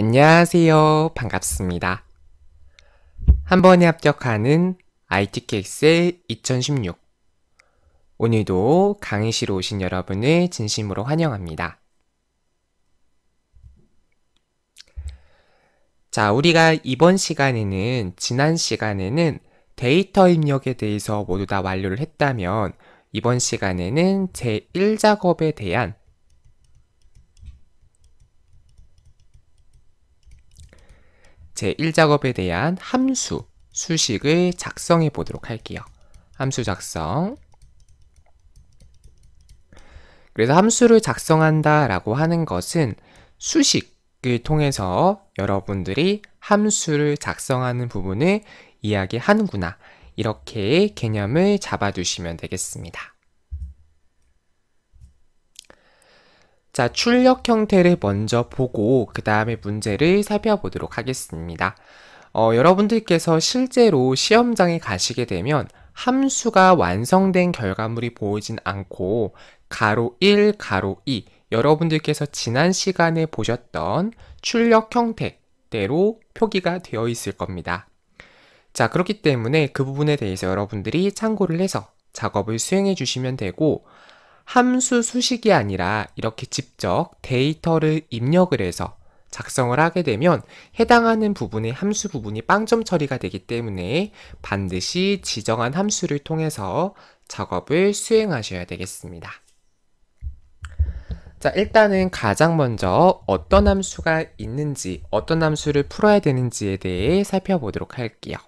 안녕하세요. 반갑습니다. 한 번에 합격하는 ITKS의 2016 오늘도 강의실 오신 여러분을 진심으로 환영합니다. 자, 우리가 이번 시간에는 지난 시간에는 데이터 입력에 대해서 모두 다 완료를 했다면 이번 시간에는 제1작업에 대한 제1작업에 대한 함수, 수식을 작성해 보도록 할게요. 함수 작성 그래서 함수를 작성한다 라고 하는 것은 수식을 통해서 여러분들이 함수를 작성하는 부분을 이야기하는구나 이렇게 개념을 잡아두시면 되겠습니다. 자, 출력 형태를 먼저 보고 그 다음에 문제를 살펴보도록 하겠습니다. 어, 여러분들께서 실제로 시험장에 가시게 되면 함수가 완성된 결과물이 보이진 않고 가로 1, 가로 2 여러분들께서 지난 시간에 보셨던 출력 형태대로 표기가 되어 있을 겁니다. 자 그렇기 때문에 그 부분에 대해서 여러분들이 참고를 해서 작업을 수행해 주시면 되고 함수 수식이 아니라 이렇게 직접 데이터를 입력을 해서 작성을 하게 되면 해당하는 부분의 함수 부분이 빵점 처리가 되기 때문에 반드시 지정한 함수를 통해서 작업을 수행하셔야 되겠습니다. 자 일단은 가장 먼저 어떤 함수가 있는지 어떤 함수를 풀어야 되는지에 대해 살펴보도록 할게요.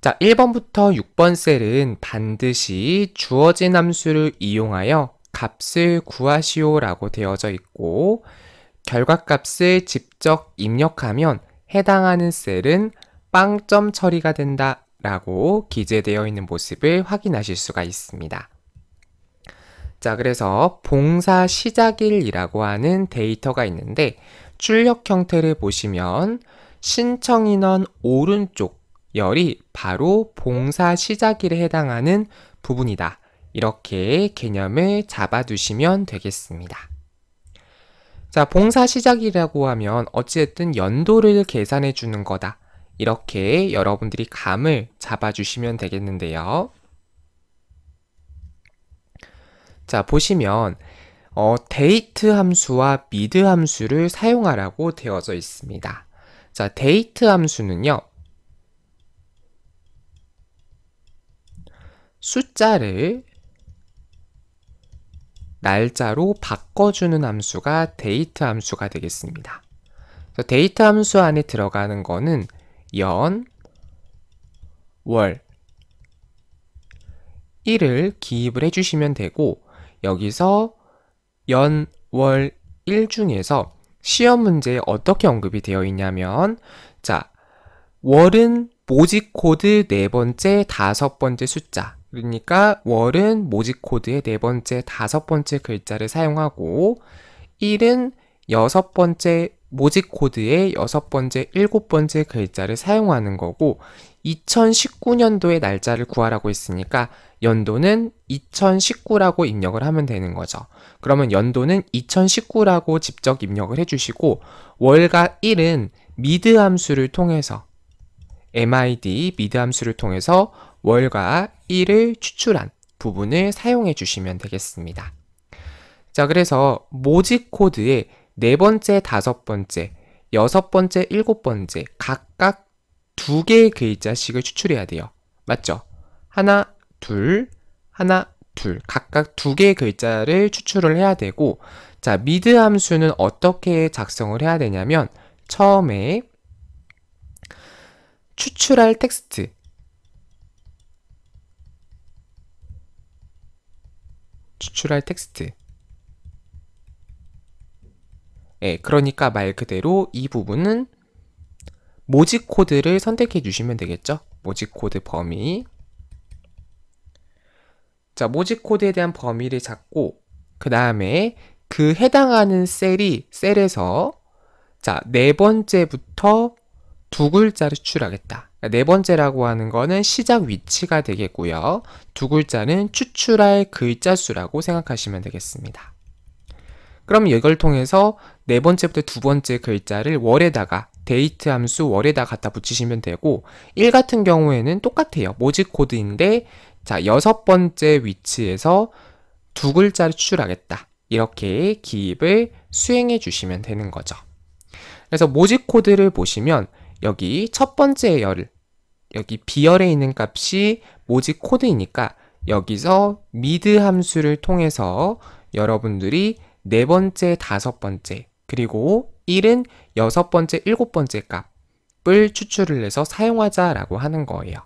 자, 1번부터 6번 셀은 반드시 주어진 함수를 이용하여 값을 구하시오라고 되어져 있고 결과값을 직접 입력하면 해당하는 셀은 빵점 처리가 된다 라고 기재되어 있는 모습을 확인하실 수가 있습니다. 자 그래서 봉사 시작일이라고 하는 데이터가 있는데 출력 형태를 보시면 신청 인원 오른쪽 열이 바로 봉사 시작일에 해당하는 부분이다. 이렇게 개념을 잡아두시면 되겠습니다. 자, 봉사 시작이라고 하면 어찌됐든 연도를 계산해 주는 거다. 이렇게 여러분들이 감을 잡아주시면 되겠는데요. 자, 보시면 어, 데이트 함수와 미드 함수를 사용하라고 되어져 있습니다. 자, 데이트 함수는요. 숫자를 날짜로 바꿔주는 함수가 데이트 함수가 되겠습니다. 데이트 함수 안에 들어가는 거는 연, 월, 일을 기입을 해주시면 되고 여기서 연, 월, 일 중에서 시험 문제에 어떻게 언급이 되어 있냐면 자, 월은 모집 코드 네 번째, 다섯 번째 숫자 그러니까 월은 모집 코드의 네 번째, 다섯 번째 글자를 사용하고 일은 여섯 번째 모집 코드의 여섯 번째, 일곱 번째 글자를 사용하는 거고 2019년도의 날짜를 구하라고 했으니까 연도는 2019라고 입력을 하면 되는 거죠. 그러면 연도는 2019라고 직접 입력을 해주시고 월과 일은 미드 함수를 통해서 MID 미드 함수를 통해서 월과 일을 추출한 부분을 사용해 주시면 되겠습니다. 자, 그래서 모집 코드의 네 번째, 다섯 번째, 여섯 번째, 일곱 번째 각각 두 개의 글자씩을 추출해야 돼요. 맞죠? 하나, 둘, 하나, 둘 각각 두 개의 글자를 추출을 해야 되고 자, 미드 함수는 어떻게 작성을 해야 되냐면 처음에 추출할 텍스트 추출할 텍스트 예, 그러니까 말 그대로 이 부분은 모집 코드를 선택해 주시면 되겠죠 모집 코드 범위 자 모집 코드에 대한 범위를 잡고 그 다음에 그 해당하는 셀이 셀에서 자네 번째부터 두 글자를 추출하겠다 그러니까 네 번째라고 하는 거는 시작 위치가 되겠고요. 두 글자는 추출할 글자 수라고 생각하시면 되겠습니다. 그럼 이걸 통해서 네 번째부터 두 번째 글자를 월에다가 데이트 함수 월에다 갖다 붙이시면 되고 1 같은 경우에는 똑같아요. 모집 코드인데 자 여섯 번째 위치에서 두 글자를 추출하겠다. 이렇게 기입을 수행해 주시면 되는 거죠. 그래서 모집 코드를 보시면 여기 첫 번째 열, 여기 비열에 있는 값이 모직 코드이니까 여기서 미드 함수를 통해서 여러분들이 네 번째, 다섯 번째, 그리고 1은 여섯 번째, 일곱 번째 값을 추출을 해서 사용하자라고 하는 거예요.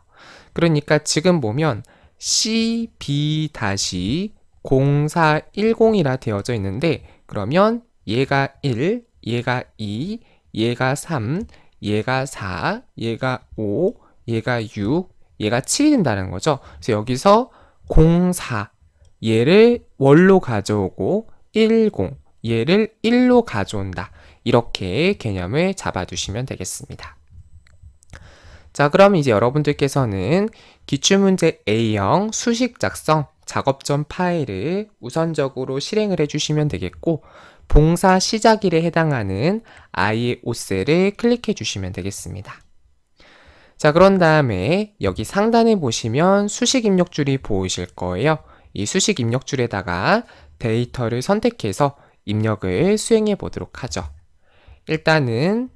그러니까 지금 보면 CB-0410이라 되어져 있는데 그러면 얘가 1, 얘가 2, 얘가 3, 얘가 4, 얘가 5, 얘가 6, 얘가 7이 된다는 거죠. 그래서 여기서 04 얘를 월로 가져오고 10 얘를 1로 가져온다. 이렇게 개념을 잡아두시면 되겠습니다. 자 그럼 이제 여러분들께서는 기출문제 A형 수식 작성 작업 전 파일을 우선적으로 실행을 해주시면 되겠고 봉사 시작일에 해당하는 아이의 옷셀을 클릭해 주시면 되겠습니다. 자 그런 다음에 여기 상단에 보시면 수식 입력줄이 보이실 거예요. 이 수식 입력줄에다가 데이터를 선택해서 입력을 수행해 보도록 하죠. 일단은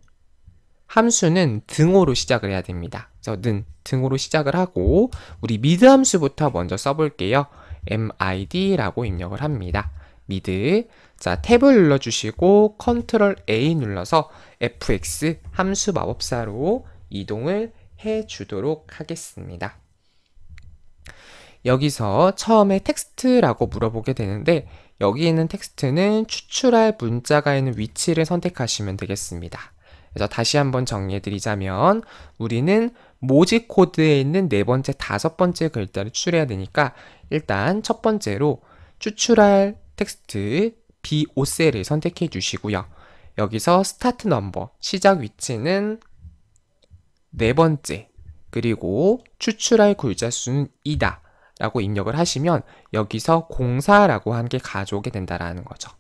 함수는 등호로 시작을 해야 됩니다. 그래서 는 등호로 시작을 하고 우리 미드 함수부터 먼저 써볼게요. mid라고 입력을 합니다. 미드 자 탭을 눌러주시고 컨트롤 A 눌러서 fx 함수 마법사로 이동을 해 주도록 하겠습니다. 여기서 처음에 텍스트라고 물어보게 되는데 여기 있는 텍스트는 추출할 문자가 있는 위치를 선택하시면 되겠습니다. 그래서 다시 한번 정리해 드리자면 우리는 모집 코드에 있는 네 번째, 다섯 번째 글자를 추출해야 되니까 일단 첫 번째로 추출할 텍스트 B5셀을 선택해 주시고요. 여기서 스타트 넘버, 시작 위치는 네 번째, 그리고 추출할 글자 수는 이다 라고 입력을 하시면 여기서 공사라고 한 게 가져오게 된다라는 거죠.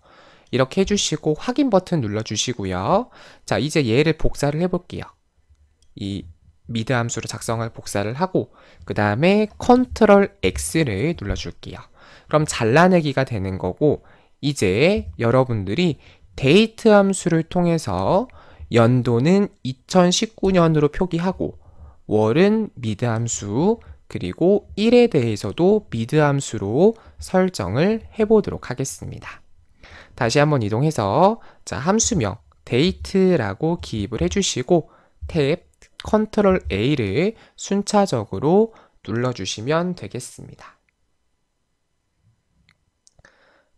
이렇게 해주시고 확인 버튼 눌러주시고요. 자 이제 얘를 복사를 해볼게요. 이 미드 함수로 작성할 복사를 하고 그 다음에 컨트롤 X를 눌러줄게요. 그럼 잘라내기가 되는 거고 이제 여러분들이 데이트 함수를 통해서 연도는 2019년으로 표기하고 월은 미드 함수 그리고 1에 대해서도 미드 함수로 설정을 해보도록 하겠습니다. 다시 한번 이동해서 자 함수명 데이트라고 기입을 해주시고 탭 컨트롤 A를 순차적으로 눌러주시면 되겠습니다.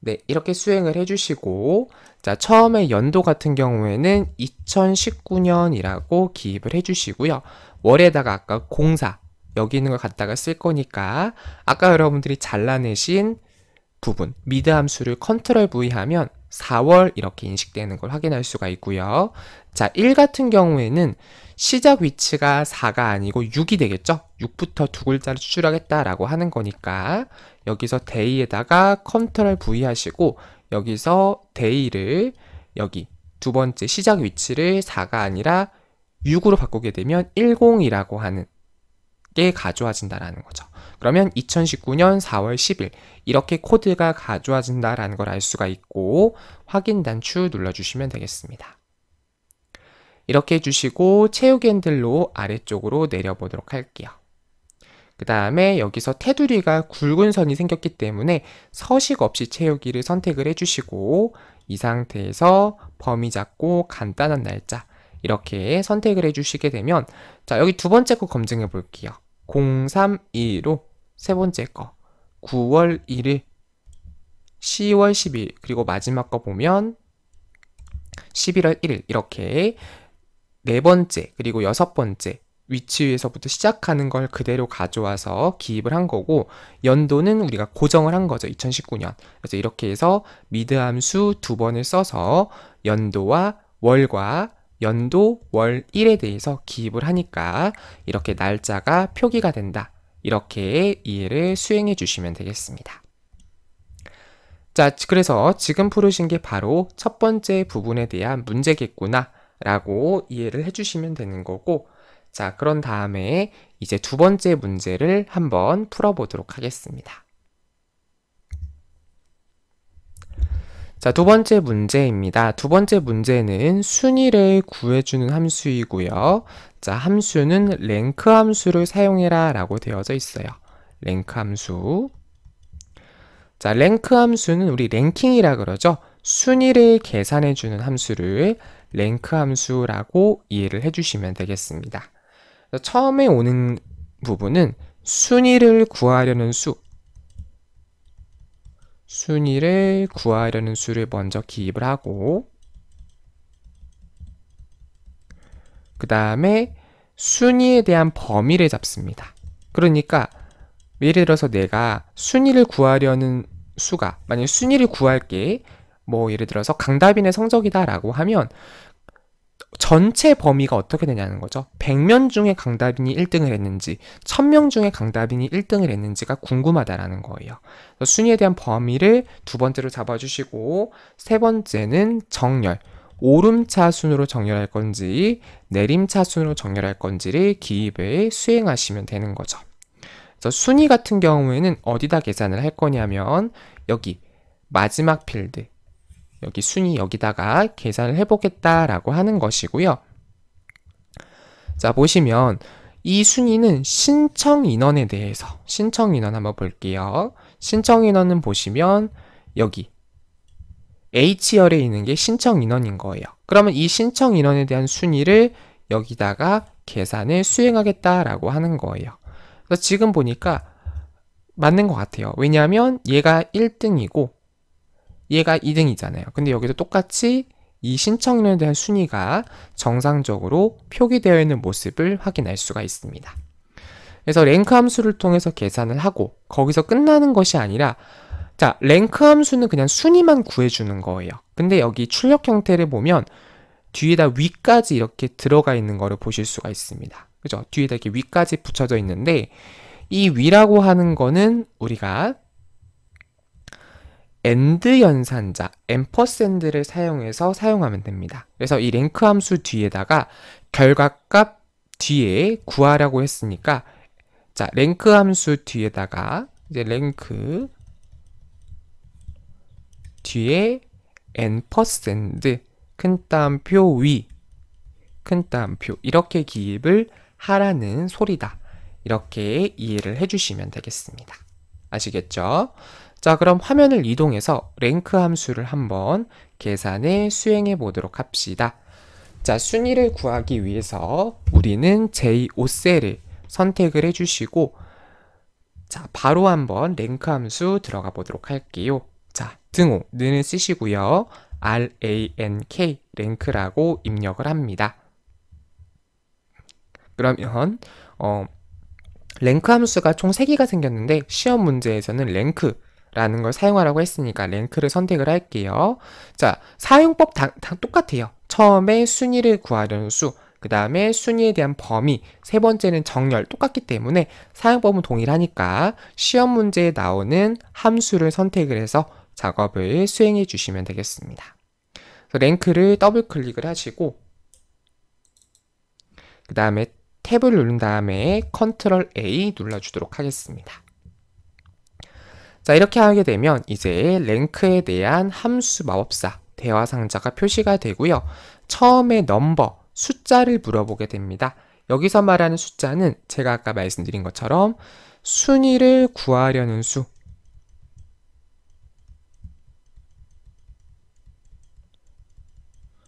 네, 이렇게 수행을 해주시고 자 처음에 연도 같은 경우에는 2019년이라고 기입을 해주시고요. 월에다가 아까 공사 여기 있는 걸 갖다가 쓸 거니까 아까 여러분들이 잘라내신 부분 미드 함수를 컨트롤 V 하면 4월 이렇게 인식되는 걸 확인할 수가 있고요. 자, 1 같은 경우에는 시작 위치가 4가 아니고 6이 되겠죠? 6부터 두 글자를 추출하겠다라고 하는 거니까 여기서 day에다가 컨트롤 V 하시고 여기서 day를 여기 두 번째 시작 위치를 4가 아니라 6으로 바꾸게 되면 10이라고 하는 게 가져와진다라는 거죠. 그러면 2019년 4월 10일 이렇게 코드가 가져와진다라는 걸 알 수가 있고 확인 단추 눌러주시면 되겠습니다. 이렇게 해주시고 채우기 핸들로 아래쪽으로 내려보도록 할게요. 그 다음에 여기서 테두리가 굵은 선이 생겼기 때문에 서식 없이 채우기를 선택을 해주시고 이 상태에서 범위 잡고 간단한 날짜 이렇게 선택을 해주시게 되면 자 여기 두 번째 거 검증해 볼게요. 0 3 1로세 번째 거 9월 1일 10월 10일 그리고 마지막 거 보면 11월 1일 이렇게 네 번째 그리고 여섯 번째 위치에서부터 시작하는 걸 그대로 가져와서 기입을 한 거고 연도는 우리가 고정을 한 거죠. 2019년. 그래서 이렇게 해서 미드 함수 두 번을 써서 연도와 월과 연도 월 1에 대해서 기입을 하니까 이렇게 날짜가 표기가 된다. 이렇게 이해를 수행해 주시면 되겠습니다. 자, 그래서 지금 풀으신 게 바로 첫 번째 부분에 대한 문제겠구나. 라고 이해를 해주시면 되는 거고 자 그런 다음에 이제 두 번째 문제를 한번 풀어보도록 하겠습니다. 자, 두 번째 문제입니다. 두 번째 문제는 순위를 구해주는 함수이고요. 자, 함수는 랭크 함수를 사용해라 라고 되어져 있어요. 랭크 함수. 자, 랭크 함수는 우리 랭킹이라 그러죠. 순위를 계산해주는 함수를 랭크 함수라고 이해를 해주시면 되겠습니다. 처음에 오는 부분은 순위를 구하려는 수 순위를 구하려는 수를 먼저 기입을 하고 그 다음에 순위에 대한 범위를 잡습니다. 그러니까 예를 들어서 내가 순위를 구하려는 수가 만약 순위를 구할 게뭐 예를 들어서 강다빈의 성적이다라고 하면 전체 범위가 어떻게 되냐는 거죠. 100명 중에 강다빈이 1등을 했는지, 1000명 중에 강다빈이 1등을 했는지가 궁금하다라는 거예요. 순위에 대한 범위를 두 번째로 잡아주시고, 세 번째는 정렬. 오름차 순으로 정렬할 건지, 내림차 순으로 정렬할 건지를 기입에 수행하시면 되는 거죠. 그래서 순위 같은 경우에는 어디다 계산을 할 거냐면, 여기 마지막 필드, 여기 순위 여기다가 계산을 해보겠다라고 하는 것이고요. 자 보시면 이 순위는 신청 인원에 대해서 신청 인원 한번 볼게요. 신청 인원은 보시면 여기 H열에 있는 게 신청 인원인 거예요. 그러면 이 신청 인원에 대한 순위를 여기다가 계산을 수행하겠다라고 하는 거예요. 그래서 지금 보니까 맞는 것 같아요. 왜냐하면 얘가 1등이고 얘가 2등이잖아요. 근데 여기도 똑같이 이신청률에 대한 순위가 정상적으로 표기되어 있는 모습을 확인할 수가 있습니다. 그래서 랭크 함수를 통해서 계산을 하고 거기서 끝나는 것이 아니라 자 랭크 함수는 그냥 순위만 구해주는 거예요. 근데 여기 출력 형태를 보면 뒤에다 위까지 이렇게 들어가 있는 거를 보실 수가 있습니다. 그죠? 뒤에다 이렇게 위까지 붙여져 있는데 이 위라고 하는 거는 우리가 and 연산자, ampersand를 사용해서 사용하면 됩니다. 그래서 이 랭크 함수 뒤에다가 결과값 뒤에 구하라고 했으니까 자, 랭크 함수 뒤에다가 이제 랭크 뒤에 ampersand 큰따옴표 위 큰따옴표 이렇게 기입을 하라는 소리다. 이렇게 이해를 해주시면 되겠습니다. 아시겠죠? 자 그럼 화면을 이동해서 랭크 함수를 한번 계산해 수행해 보도록 합시다. 자 순위를 구하기 위해서 우리는 J5셀을 선택을 해주시고 자 바로 한번 랭크 함수 들어가 보도록 할게요. 자 등호 는 쓰시고요. rank 랭크라고 입력을 합니다. 그러면 어, 랭크 함수가 총 3개가 생겼는데 시험 문제에서는 랭크 라는 걸 사용하라고 했으니까 랭크를 선택을 할게요. 자, 사용법 다, 다 똑같아요. 처음에 순위를 구하려는 수, 그 다음에 순위에 대한 범위, 세 번째는 정렬 똑같기 때문에 사용법은 동일하니까 시험 문제에 나오는 함수를 선택을 해서 작업을 수행해 주시면 되겠습니다. 랭크를 더블 클릭을 하시고 그 다음에 탭을 누른 다음에 컨트롤 A 눌러주도록 하겠습니다. 자 이렇게 하게 되면 이제 랭크에 대한 함수 마법사 대화 상자가 표시가 되고요. 처음에 넘버, 숫자를 물어보게 됩니다. 여기서 말하는 숫자는 제가 아까 말씀드린 것처럼 순위를 구하려는 수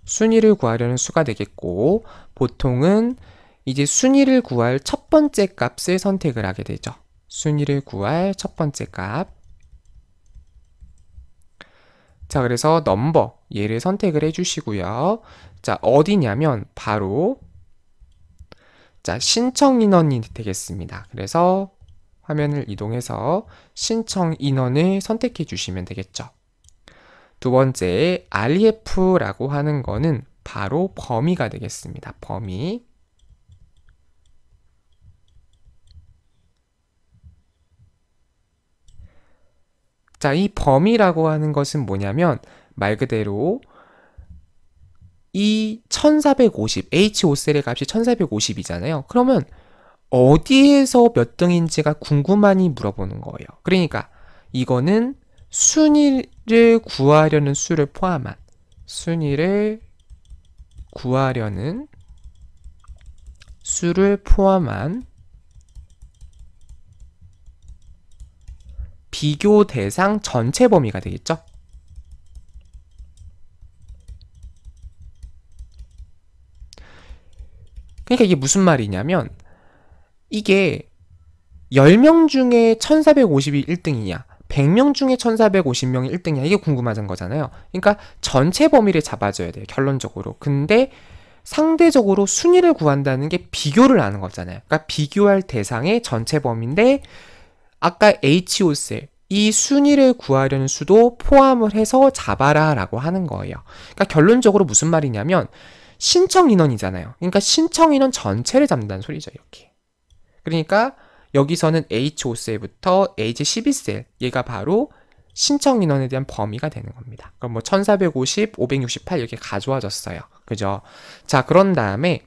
순위를 구하려는 수가 되겠고 보통은 이제 순위를 구할 첫 번째 값을 선택을 하게 되죠. 순위를 구할 첫 번째 값 자, 그래서 넘버 얘를 선택을 해주시고요. 자, 어디냐면 바로 자, 신청 인원이 되겠습니다. 그래서 화면을 이동해서 신청 인원을 선택해 주시면 되겠죠. 두 번째, REF라고 하는 거는 바로 범위가 되겠습니다. 범위. 자, 이 범위라고 하는 것은 뭐냐면 말 그대로 이 1450, HO셀의 값이 1450이잖아요. 그러면 어디에서 몇 등인지가 궁금하니 물어보는 거예요. 그러니까 이거는 순위를 구하려는 수를 포함한 순위를 구하려는 수를 포함한 비교 대상 전체 범위가 되겠죠? 그러니까 이게 무슨 말이냐면 이게 10명 중에 1450이 1등이냐 100명 중에 1450명이 1등이냐 이게 궁금하던 거잖아요. 그러니까 전체 범위를 잡아줘야 돼요. 결론적으로. 근데 상대적으로 순위를 구한다는 게 비교를 하는 거잖아요. 그러니까 비교할 대상의 전체 범위인데 아까 HO셀 이 순위를 구하려는 수도 포함을 해서 잡아라 라고 하는 거예요. 그러니까 결론적으로 무슨 말이냐면 신청 인원이잖아요. 그러니까 신청 인원 전체를 잡는다는 소리죠. 이렇게. 그러니까 여기서는 H5셀부터 H12셀 얘가 바로 신청 인원에 대한 범위가 되는 겁니다. 그럼 뭐 1450, 568 이렇게 가져와졌어요. 그죠? 자, 그런 다음에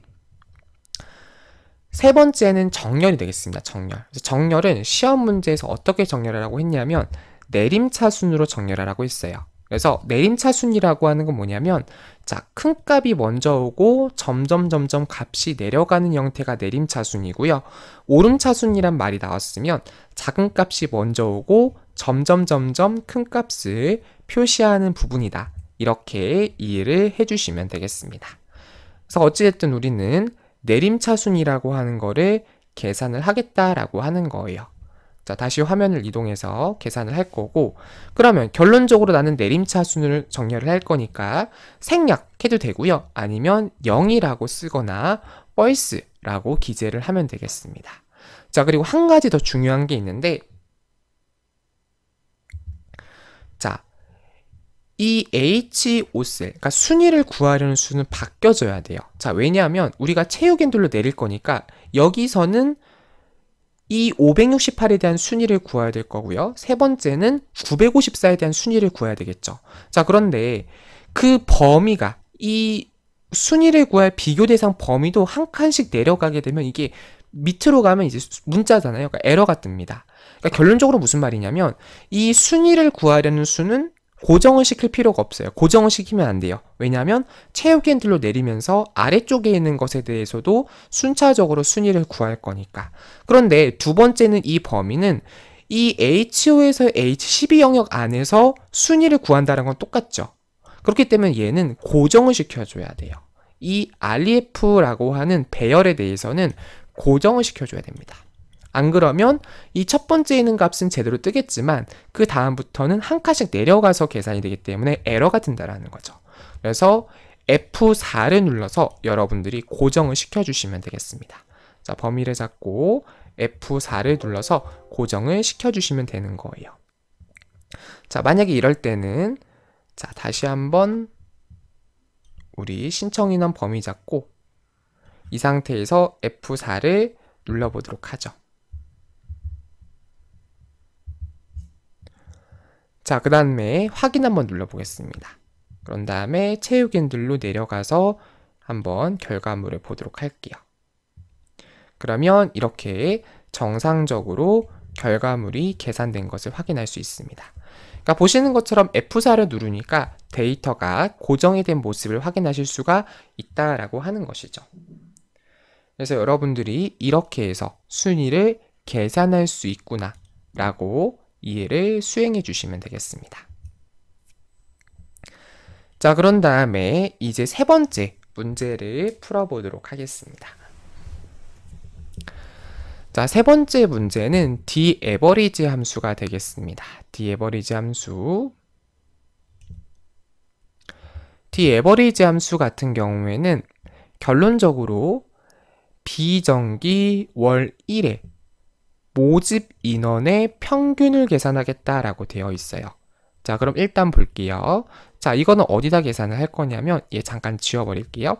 세 번째는 정렬이 되겠습니다. 정렬. 정렬은 시험 문제에서 어떻게 정렬하라고 했냐면 내림차순으로 정렬하라고 했어요. 그래서 내림차순이라고 하는 건 뭐냐면 자, 큰 값이 먼저 오고 점점 점점 값이 내려가는 형태가 내림차순이고요. 오름차순이란 말이 나왔으면 작은 값이 먼저 오고 점점 점점 큰 값을 표시하는 부분이다. 이렇게 이해를 해주시면 되겠습니다. 그래서 어찌됐든 우리는 내림차순이라고 하는 거를 계산을 하겠다라고 하는 거예요. 자, 다시 화면을 이동해서 계산을 할 거고 그러면 결론적으로 나는 내림차순을 정렬을 할 거니까 생략해도 되고요. 아니면 0이라고 쓰거나 뻘스라고 기재를 하면 되겠습니다. 자, 그리고 한 가지 더 중요한 게 있는데 자, 이 e h 5셀 그러니까 순위를 구하려는 수는 바뀌어져야 돼요. 자, 왜냐하면 우리가 체육엔돌로 내릴 거니까 여기서는 이 568에 대한 순위를 구해야 될 거고요. 세 번째는 954에 대한 순위를 구해야 되겠죠. 자, 그런데 그 범위가 이 순위를 구할 비교 대상 범위도 한 칸씩 내려가게 되면 이게 밑으로 가면 이제 문자잖아요. 그러니까 에러가 뜹니다. 그러니까 결론적으로 무슨 말이냐면 이 순위를 구하려는 수는 고정을 시킬 필요가 없어요. 고정을 시키면 안 돼요. 왜냐하면 체육 핸들로 내리면서 아래쪽에 있는 것에 대해서도 순차적으로 순위를 구할 거니까. 그런데 두 번째는 이 범위는 이 H5에서 H12 영역 안에서 순위를 구한다는 건 똑같죠. 그렇기 때문에 얘는 고정을 시켜줘야 돼요. 이 r f 라고 하는 배열에 대해서는 고정을 시켜줘야 됩니다. 안 그러면 이 첫 번째 있는 값은 제대로 뜨겠지만 그 다음부터는 한 칸씩 내려가서 계산이 되기 때문에 에러가 든다라는 거죠. 그래서 F4를 눌러서 여러분들이 고정을 시켜주시면 되겠습니다. 자, 범위를 잡고 F4를 눌러서 고정을 시켜주시면 되는 거예요. 자, 만약에 이럴 때는 자, 다시 한번 우리 신청인원 범위 잡고 이 상태에서 F4를 눌러보도록 하죠. 자, 그 다음에 확인 한번 눌러보겠습니다. 그런 다음에 체육인들로 내려가서 한번 결과물을 보도록 할게요. 그러면 이렇게 정상적으로 결과물이 계산된 것을 확인할 수 있습니다. 그러니까 보시는 것처럼 F4를 누르니까 데이터가 고정이 된 모습을 확인하실 수가 있다라고 하는 것이죠. 그래서 여러분들이 이렇게 해서 순위를 계산할 수 있구나 라고 이해를 수행해 주시면 되겠습니다. 자, 그런 다음에 이제 세 번째 문제를 풀어보도록 하겠습니다. 자, 세 번째 문제는 d a v e r 함수가 되겠습니다. d a v e r 함수 d a v e r 함수 같은 경우에는 결론적으로 비정기 월 1에 모집 인원의 평균을 계산하겠다라고 되어 있어요. 자, 그럼 일단 볼게요. 자, 이거는 어디다 계산을 할 거냐면 얘 예, 잠깐 지워버릴게요.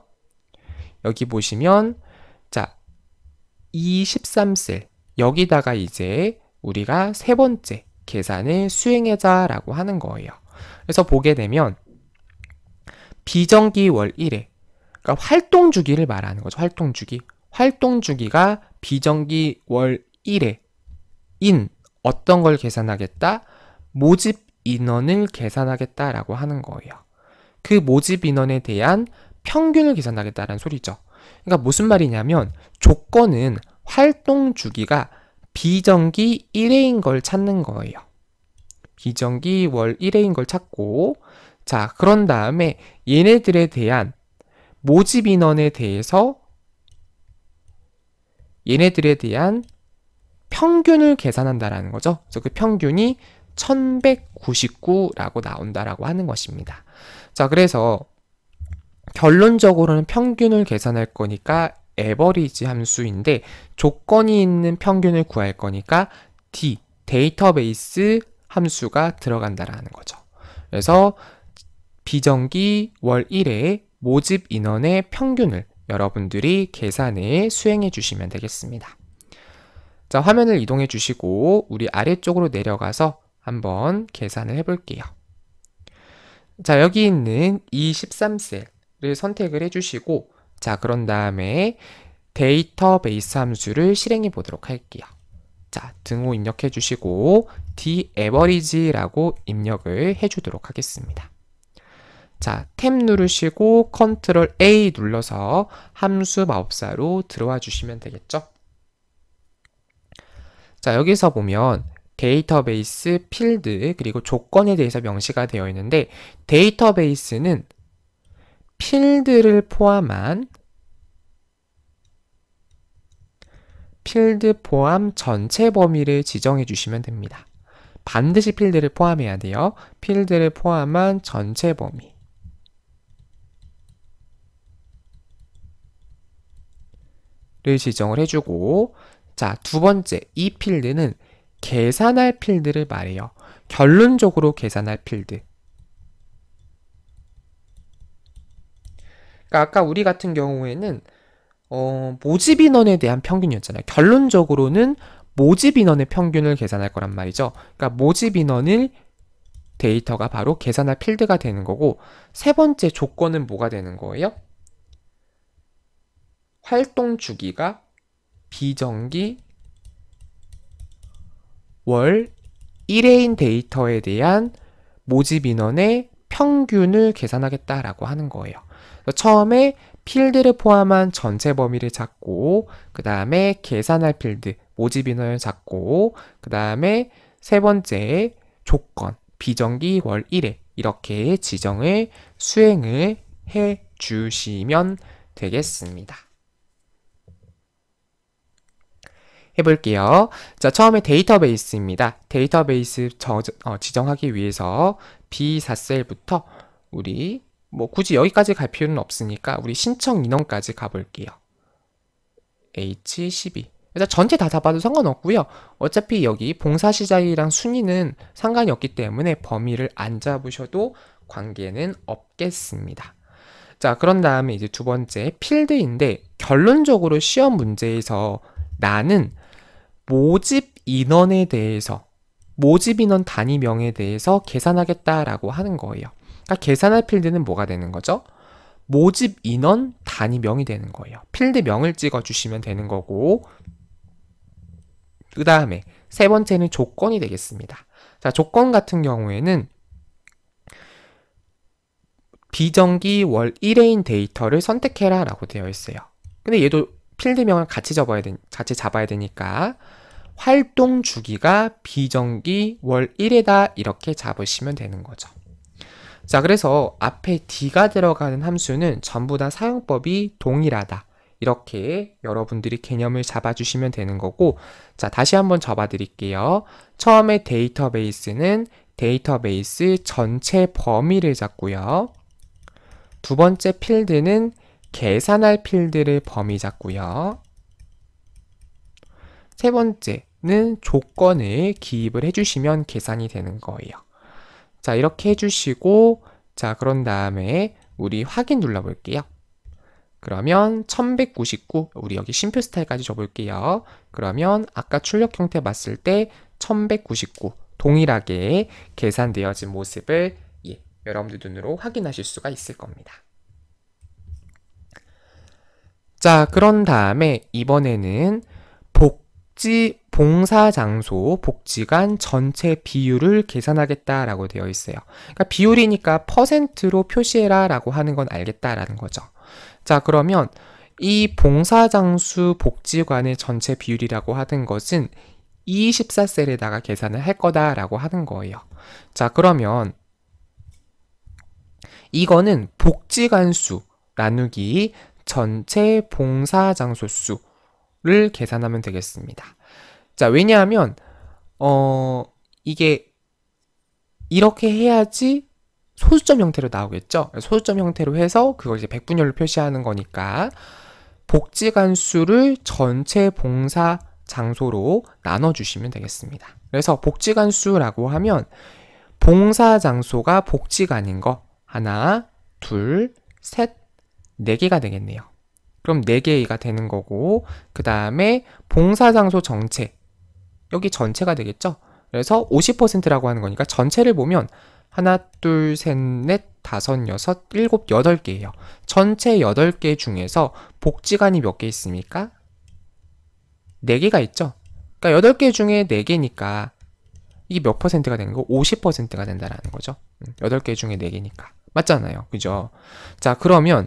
여기 보시면 자, 23셀 여기다가 이제 우리가 세 번째 계산을 수행해자라고 하는 거예요. 그래서 보게 되면 비정기 월 1회 그러니까 활동 주기를 말하는 거죠. 활동 주기. 활동 주기가 비정기 월 1회 인 어떤 걸 계산하겠다? 모집 인원을 계산하겠다라고 하는 거예요. 그 모집 인원에 대한 평균을 계산하겠다는 라 소리죠. 그러니까 무슨 말이냐면 조건은 활동 주기가 비정기 1회인 걸 찾는 거예요. 비정기 월 1회인 걸 찾고 자 그런 다음에 얘네들에 대한 모집 인원에 대해서 얘네들에 대한 평균을 계산한다라는 거죠. 그래서 그 평균이 1199라고 나온다라고 하는 것입니다. 자, 그래서 결론적으로는 평균을 계산할 거니까 에버리지 함수인데 조건이 있는 평균을 구할 거니까 D 데이터베이스 함수가 들어간다라는 거죠. 그래서 비정기 월 1회 모집 인원의 평균을 여러분들이 계산에 수행해 주시면 되겠습니다. 자, 화면을 이동해 주시고 우리 아래쪽으로 내려가서 한번 계산을 해볼게요. 자, 여기 있는 이 13셀을 선택을 해주시고 자, 그런 다음에 데이터베이스 함수를 실행해 보도록 할게요. 자, 등호 입력해 주시고 d a v e r a g e 라고 입력을 해 주도록 하겠습니다. 자, 탭 누르시고 컨트롤 A 눌러서 함수 마법사로 들어와 주시면 되겠죠? 자, 여기서 보면 데이터베이스 필드 그리고 조건에 대해서 명시가 되어 있는데 데이터베이스는 필드를 포함한 필드 포함 전체 범위를 지정해 주시면 됩니다. 반드시 필드를 포함해야 돼요. 필드를 포함한 전체 범위. 를 지정을 해주고 자, 두 번째, 이 필드는 계산할 필드를 말해요. 결론적으로 계산할 필드. 그러니까 아까 우리 같은 경우에는 어, 모집 인원에 대한 평균이었잖아요. 결론적으로는 모집 인원의 평균을 계산할 거란 말이죠. 그러니까 모집 인원을 데이터가 바로 계산할 필드가 되는 거고 세 번째 조건은 뭐가 되는 거예요? 활동 주기가 비정기 월 1회인 데이터에 대한 모집 인원의 평균을 계산하겠다라고 하는 거예요. 처음에 필드를 포함한 전체 범위를 잡고 그 다음에 계산할 필드, 모집 인원을 잡고 그 다음에 세 번째 조건, 비정기 월 1회 이렇게 지정을 수행을 해 주시면 되겠습니다. 해볼게요. 자, 처음에 데이터베이스입니다. 데이터베이스 저, 어, 지정하기 위해서 B4셀부터 우리 뭐 굳이 여기까지 갈 필요는 없으니까 우리 신청 인원까지 가볼게요. H12 일단 전체 다 잡아도 상관없고요. 어차피 여기 봉사 시작이랑 순위는 상관이 없기 때문에 범위를 안 잡으셔도 관계는 없겠습니다. 자, 그런 다음에 이제 두 번째 필드인데 결론적으로 시험 문제에서 나는 모집 인원에 대해서 모집 인원 단위명에 대해서 계산하겠다라고 하는 거예요. 그러니까 계산할 필드는 뭐가 되는 거죠? 모집 인원 단위명이 되는 거예요. 필드명을 찍어주시면 되는 거고 그 다음에 세 번째는 조건이 되겠습니다. 자 조건 같은 경우에는 비정기 월 1회인 데이터를 선택해라 라고 되어 있어요. 근데 얘도 필드명을 같이 잡아야, 되, 같이 잡아야 되니까 활동 주기가 비정기 월 1회다 이렇게 잡으시면 되는 거죠. 자 그래서 앞에 D가 들어가는 함수는 전부 다 사용법이 동일하다. 이렇게 여러분들이 개념을 잡아주시면 되는 거고 자 다시 한번 잡아드릴게요. 처음에 데이터베이스는 데이터베이스 전체 범위를 잡고요. 두 번째 필드는 계산할 필드를 범위 잡고요. 세 번째, 는 조건을 기입을 해주시면 계산이 되는 거예요. 자 이렇게 해주시고 자 그런 다음에 우리 확인 눌러볼게요. 그러면 1199 우리 여기 심표 스타일까지 줘볼게요. 그러면 아까 출력 형태 봤을 때 1199 동일하게 계산되어진 모습을 예, 여러분들 눈으로 확인하실 수가 있을 겁니다. 자 그런 다음에 이번에는 복지 봉사 장소 복지관 전체 비율을 계산하겠다라고 되어 있어요. 그러니까 비율이니까 퍼센트로 표시해라라고 하는 건 알겠다라는 거죠. 자, 그러면 이 봉사 장수 복지관의 전체 비율이라고 하는 것은 24셀에다가 계산을 할 거다라고 하는 거예요. 자, 그러면 이거는 복지관 수 나누기 전체 봉사 장소 수를 계산하면 되겠습니다. 자, 왜냐하면, 어, 이게 이렇게 해야지 소수점 형태로 나오겠죠? 소수점 형태로 해서 그걸 이제 백분율로 표시하는 거니까 복지간수를 전체 봉사 장소로 나눠주시면 되겠습니다. 그래서 복지간수라고 하면 봉사 장소가 복지관인 거 하나, 둘, 셋, 네 개가 되겠네요. 그럼 네 개가 되는 거고 그 다음에 봉사 장소 정체 여기 전체가 되겠죠? 그래서 50%라고 하는 거니까 전체를 보면 하나, 둘, 셋, 넷, 다섯, 여섯, 일곱, 여덟 개예요. 전체 여덟 개 중에서 복지관이 몇 개 있습니까? 네 개가 있죠? 그러니까 여덟 개 중에 네 개니까 이게 몇 퍼센트가 되는 거? 50%가 된다라는 거죠. 음, 여덟 개 중에 네 개니까. 맞잖아요. 그죠? 자, 그러면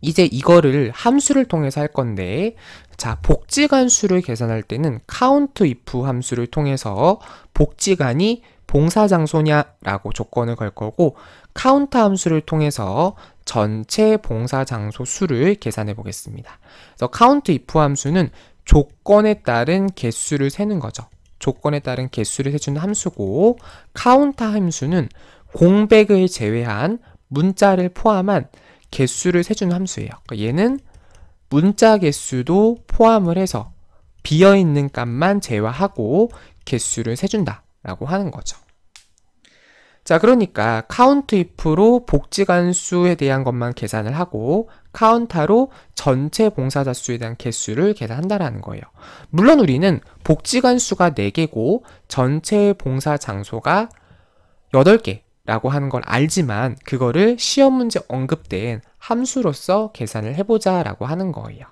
이제 이거를 함수를 통해서 할 건데 자복지관수를 계산할 때는 count if 함수를 통해서 복지관이 봉사장소냐라고 조건을 걸 거고 카운트 함수를 통해서 전체 봉사장소 수를 계산해 보겠습니다. 그래서 count if 함수는 조건에 따른 개수를 세는 거죠. 조건에 따른 개수를 세주는 함수고 카운터 함수는 공백을 제외한 문자를 포함한 개수를 세준 함수예요. 그러니까 얘는 문자 개수도 포함을 해서 비어있는 값만 제외하고 개수를 세준다라고 하는 거죠. 자 그러니까 c o u n t if로 복지관수에 대한 것만 계산을 하고 카운터로 전체 봉사자 수에 대한 개수를 계산한다라는 거예요. 물론 우리는 복지관수가 4개고 전체 봉사 장소가 8개 라고 하는 걸 알지만 그거를 시험 문제 언급된 함수로서 계산을 해보자 라고 하는 거예요.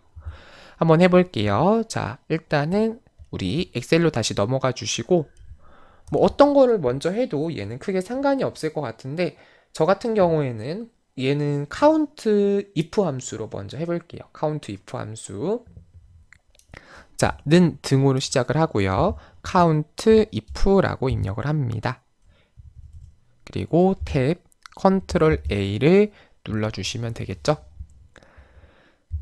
한번 해볼게요. 자 일단은 우리 엑셀로 다시 넘어가 주시고 뭐 어떤 거를 먼저 해도 얘는 크게 상관이 없을 것 같은데 저 같은 경우에는 얘는 카운트 if 함수로 먼저 해볼게요. 카운트 if 함수 자, 는 등으로 시작을 하고요. 카운트 if라고 입력을 합니다. 그리고 탭 컨트롤 A를 눌러주시면 되겠죠.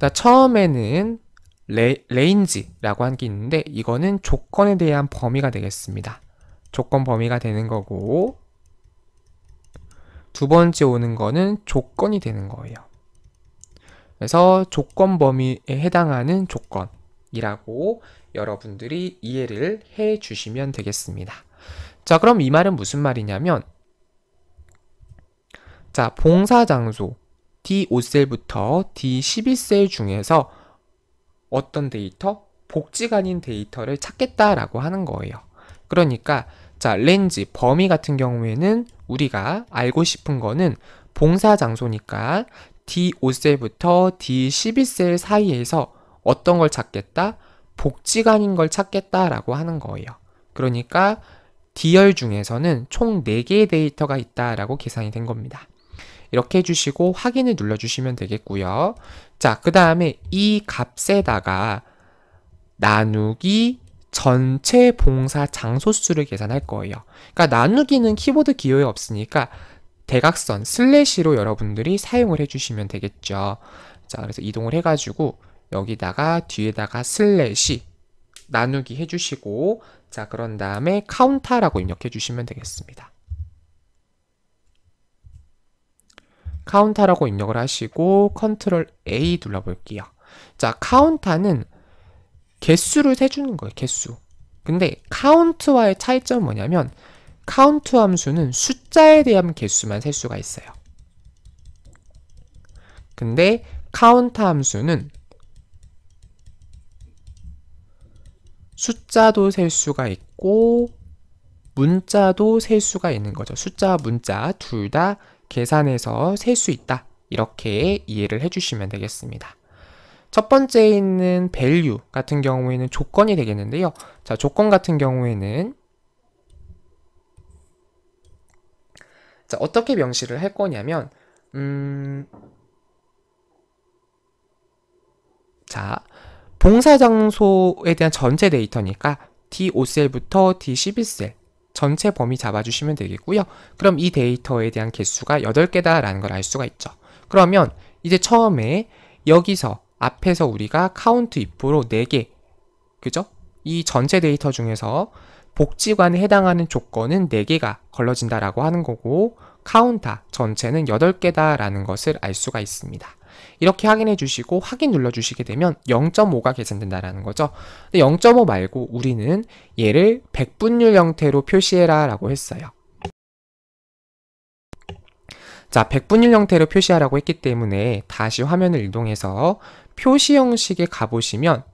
자, 처음에는 레, 레인지라고 한 게 있는데 이거는 조건에 대한 범위가 되겠습니다. 조건 범위가 되는 거고 두 번째 오는 거는 조건이 되는 거예요. 그래서 조건 범위에 해당하는 조건이라고 여러분들이 이해를 해 주시면 되겠습니다. 자 그럼 이 말은 무슨 말이냐면 자, 봉사장소 D5셀부터 d 1 2셀 중에서 어떤 데이터? 복지가 아닌 데이터를 찾겠다라고 하는 거예요. 그러니까 자 렌즈, 범위 같은 경우에는 우리가 알고 싶은 거는 봉사장소니까 D5셀부터 d 1 2셀 사이에서 어떤 걸 찾겠다? 복지가 아닌 걸 찾겠다라고 하는 거예요. 그러니까 D열 중에서는 총 4개의 데이터가 있다라고 계산이 된 겁니다. 이렇게 해주시고 확인을 눌러주시면 되겠고요. 자, 그 다음에 이 값에다가 나누기 전체 봉사 장소수를 계산할 거예요. 그러니까 나누기는 키보드 기호에 없으니까 대각선 슬래시로 여러분들이 사용을 해주시면 되겠죠. 자, 그래서 이동을 해가지고 여기다가 뒤에다가 슬래시 나누기 해주시고 자 그런 다음에 카운터라고 입력해 주시면 되겠습니다. 카운터라고 입력을 하시고 컨트롤 A 눌러볼게요. 자, 카운터는 개수를 세주는 거예요. 개수. 근데 카운트와의 차이점은 뭐냐면 카운트 함수는 숫자에 대한 개수만 셀 수가 있어요. 근데 카운트 함수는 숫자도 셀 수가 있고 문자도 셀 수가 있는 거죠. 숫자, 와 문자 둘다 계산해서 셀 수 있다. 이렇게 이해를 해주시면 되겠습니다. 첫번째 있는 value 같은 경우에는 조건이 되겠는데요. 자, 조건 같은 경우에는 자, 어떻게 명시를 할 거냐면 음 자, 봉사 장소에 대한 전체 데이터니까 D5셀부터 D11셀 전체 범위 잡아주시면 되겠고요. 그럼 이 데이터에 대한 개수가 8개다라는 걸 알 수가 있죠. 그러면 이제 처음에 여기서 앞에서 우리가 카운트 if로 4개 그죠? 이 전체 데이터 중에서 복지관에 해당하는 조건은 4개가 걸러진다라고 하는 거고 카운터 전체는 8개다라는 것을 알 수가 있습니다. 이렇게 확인해 주시고 확인 눌러 주시게 되면 0.5가 계산된다라는 거죠. 근데 0.5 말고 우리는 얘를 백분율 형태로 표시해라 라고 했어요. 자, 백분율 형태로 표시하라고 했기 때문에 다시 화면을 이동해서 표시 형식에 가보시면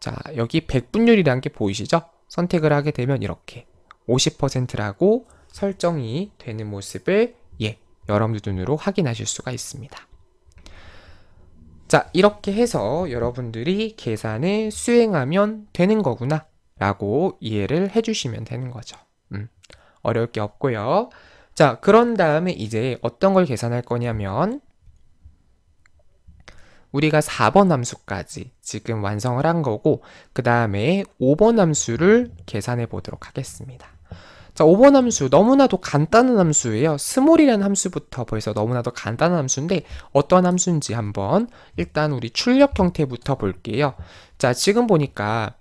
자, 여기 백분율이라는 게 보이시죠? 선택을 하게 되면 이렇게 50%라고 설정이 되는 모습을 예, 여러분들 눈으로 확인하실 수가 있습니다. 자 이렇게 해서 여러분들이 계산을 수행하면 되는 거구나 라고 이해를 해주시면 되는 거죠 음, 어려울 게 없고요 자 그런 다음에 이제 어떤 걸 계산할 거냐면 우리가 4번 함수까지 지금 완성을 한 거고 그 다음에 5번 함수를 계산해 보도록 하겠습니다 자, 5번 함수 너무나도 간단한 함수예요. 스몰이라는 함수부터 벌써 너무나도 간단한 함수인데 어떤 함수인지 한번 일단 우리 출력 형태부터 볼게요. 자, 지금 보니까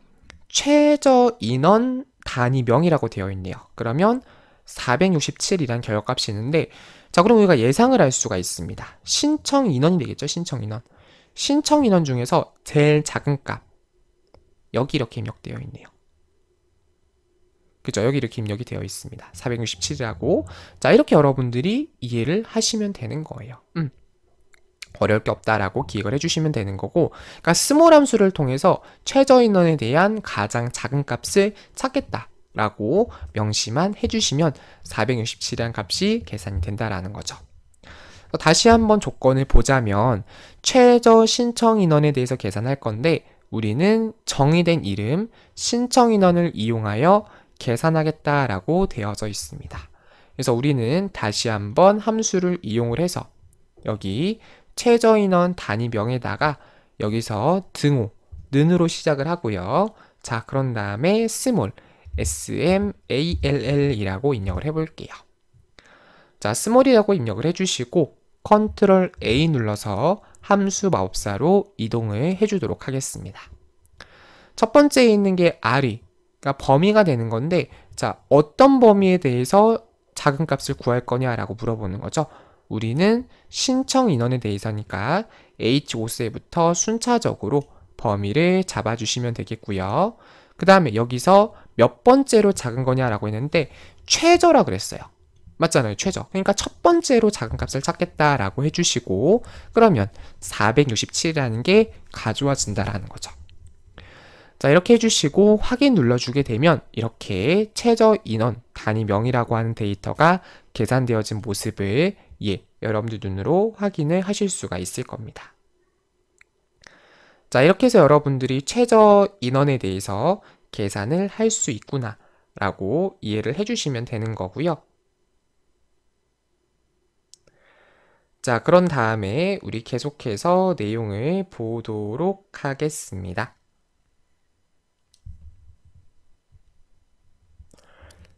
최저 인원 단위 명이라고 되어 있네요. 그러면 467이란 결과값이 있는데 자, 그럼 우리가 예상을 할 수가 있습니다. 신청 인원이 되겠죠? 신청 인원. 신청 인원 중에서 제일 작은 값 여기 이렇게 입력되어 있네요. 그죠? 여기 이렇게 입력이 되어 있습니다. 467이라고. 자, 이렇게 여러분들이 이해를 하시면 되는 거예요. 음. 어려울 게 없다라고 기획을 해주시면 되는 거고 그러니까 스몰 함수를 통해서 최저인원에 대한 가장 작은 값을 찾겠다 라고 명시만 해주시면 467이라는 값이 계산이 된다라는 거죠. 다시 한번 조건을 보자면 최저 신청 인원에 대해서 계산할 건데 우리는 정의된 이름 신청 인원을 이용하여 계산하겠다라고 되어져 있습니다. 그래서 우리는 다시 한번 함수를 이용을 해서 여기 최저인원 단위명에다가 여기서 등호, 는으로 시작을 하고요. 자, 그런 다음에 스몰, small이라고 입력을 해볼게요. 자, 스몰이라고 입력을 해주시고 컨트롤 A 눌러서 함수 마법사로 이동을 해주도록 하겠습니다. 첫 번째에 있는 게 R이 그러니까 범위가 되는 건데 자 어떤 범위에 대해서 작은 값을 구할 거냐라고 물어보는 거죠. 우리는 신청 인원에 대해서니까 H5세부터 순차적으로 범위를 잡아주시면 되겠고요. 그 다음에 여기서 몇 번째로 작은 거냐라고 했는데 최저라 그랬어요. 맞잖아요. 최저. 그러니까 첫 번째로 작은 값을 찾겠다라고 해주시고 그러면 467이라는 게 가져와진다라는 거죠. 자 이렇게 해주시고 확인 눌러주게 되면 이렇게 최저 인원 단위명이라고 하는 데이터가 계산되어진 모습을 예, 여러분들 눈으로 확인을 하실 수가 있을 겁니다. 자 이렇게 해서 여러분들이 최저 인원에 대해서 계산을 할 수 있구나 라고 이해를 해주시면 되는 거고요. 자 그런 다음에 우리 계속해서 내용을 보도록 하겠습니다.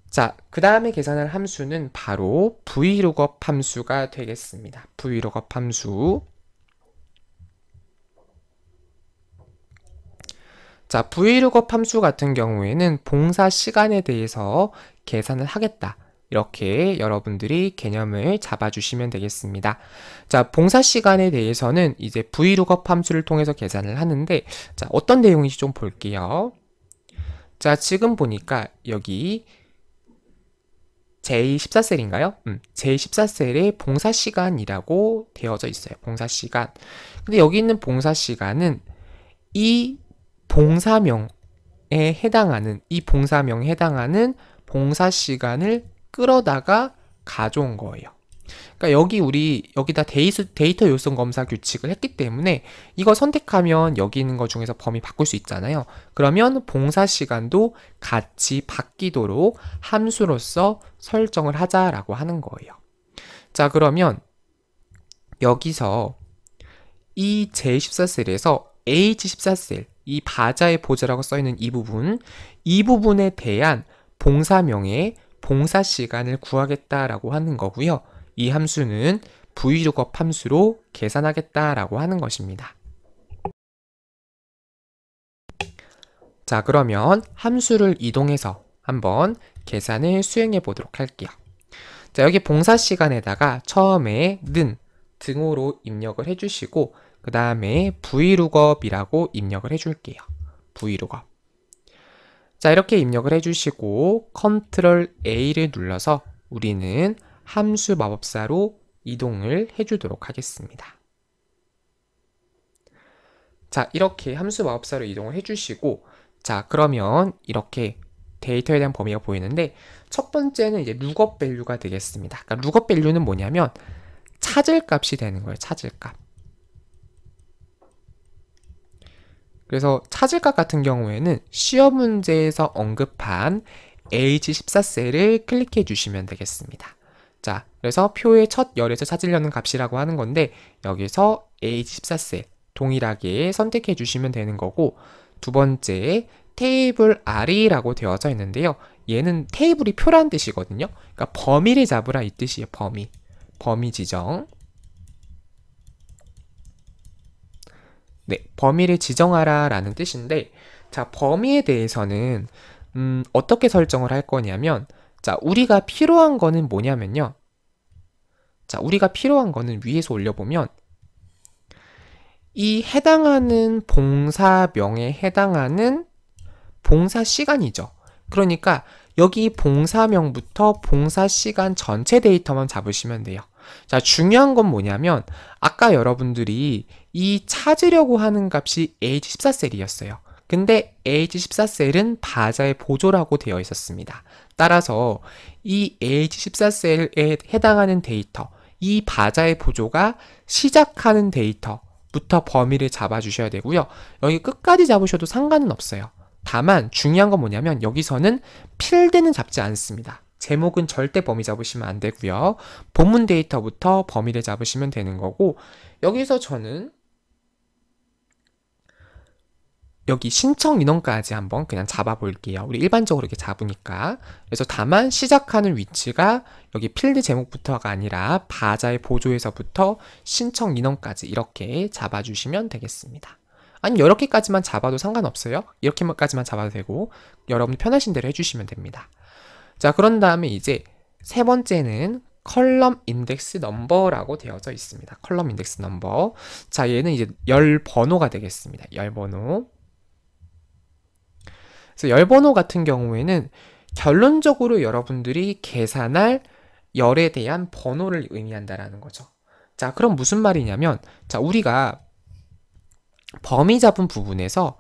자, 그 다음에 계산할 함수는 바로 vlookup 함수가 되겠습니다. vlookup 함수 자, vlookup 함수 같은 경우에는 봉사 시간에 대해서 계산을 하겠다. 이렇게 여러분들이 개념을 잡아주시면 되겠습니다. 자, 봉사 시간에 대해서는 이제 vlookup 함수를 통해서 계산을 하는데 자, 어떤 내용인지 좀 볼게요. 자, 지금 보니까 여기 제14셀인가요? 음, 제14셀에 봉사시간이라고 되어져 있어요. 봉사시간. 근데 여기 있는 봉사시간은 이 봉사명에 해당하는, 이 봉사명에 해당하는 봉사시간을 끌어다가 가져온 거예요. 그러니까 여기 우리 여기다 데이터, 데이터 요소 검사 규칙을 했기 때문에 이거 선택하면 여기 있는 것 중에서 범위 바꿀 수 있잖아요. 그러면 봉사 시간도 같이 바뀌도록 함수로서 설정을 하자라고 하는 거예요. 자 그러면 여기서 이제1 4셀에서 H14셀 이 바자의 보자라고 써있는 이 부분 이 부분에 대한 봉사명의 봉사 시간을 구하겠다라고 하는 거고요. 이 함수는 vlookup 함수로 계산하겠다라고 하는 것입니다. 자 그러면 함수를 이동해서 한번 계산을 수행해 보도록 할게요. 자 여기 봉사 시간에다가 처음에 는 등호로 입력을 해주시고 그 다음에 vlookup이라고 입력을 해줄게요. vlookup 자 이렇게 입력을 해주시고 컨트롤 A를 눌러서 우리는 함수 마법사로 이동을 해주도록 하겠습니다. 자 이렇게 함수 마법사로 이동을 해주시고 자 그러면 이렇게 데이터에 대한 범위가 보이는데 첫 번째는 이제 룩업 밸류가 되겠습니다. 그러니까 룩업 밸류는 뭐냐면 찾을 값이 되는 거예요. 찾을 값. 그래서 찾을 값 같은 경우에는 시험 문제에서 언급한 H14셀을 클릭해 주시면 되겠습니다. 자, 그래서 표의 첫 열에서 찾으려는 값이라고 하는 건데 여기서 A14셀 동일하게 선택해 주시면 되는 거고 두 번째 테이블 R이라고 되어져 있는데요. 얘는 테이블이 표란 뜻이거든요. 그러니까 범위를 잡으라 이 뜻이에요. 범위. 범위 지정. 네, 범위를 지정하라 라는 뜻인데 자, 범위에 대해서는 음, 어떻게 설정을 할 거냐면 자, 우리가 필요한 거는 뭐냐면요. 자, 우리가 필요한 거는 위에서 올려보면 이 해당하는 봉사명에 해당하는 봉사 시간이죠. 그러니까 여기 봉사명부터 봉사 시간 전체 데이터만 잡으시면 돼요. 자, 중요한 건 뭐냐면 아까 여러분들이 이 찾으려고 하는 값이 H14셀이었어요. 근데 H14셀은 바자의 보조라고 되어 있었습니다. 따라서 이 AH14셀에 해당하는 데이터, 이 바자의 보조가 시작하는 데이터부터 범위를 잡아주셔야 되고요. 여기 끝까지 잡으셔도 상관은 없어요. 다만 중요한 건 뭐냐면 여기서는 필드는 잡지 않습니다. 제목은 절대 범위 잡으시면 안 되고요. 본문 데이터부터 범위를 잡으시면 되는 거고 여기서 저는 여기 신청 인원까지 한번 그냥 잡아볼게요. 우리 일반적으로 이렇게 잡으니까. 그래서 다만 시작하는 위치가 여기 필드 제목부터가 아니라 바자의 보조에서부터 신청 인원까지 이렇게 잡아주시면 되겠습니다. 아니 이렇게까지만 잡아도 상관없어요. 이렇게까지만 잡아도 되고 여러분 편하신 대로 해주시면 됩니다. 자 그런 다음에 이제 세 번째는 컬럼 인덱스 넘버라고 되어져 있습니다. 컬럼 인덱스 넘버. 자, 얘는 이제 열 번호가 되겠습니다. 열 번호. 그래서 열번호 같은 경우에는 결론적으로 여러분들이 계산할 열에 대한 번호를 의미한다라는 거죠. 자, 그럼 무슨 말이냐면 자, 우리가 범위 잡은 부분에서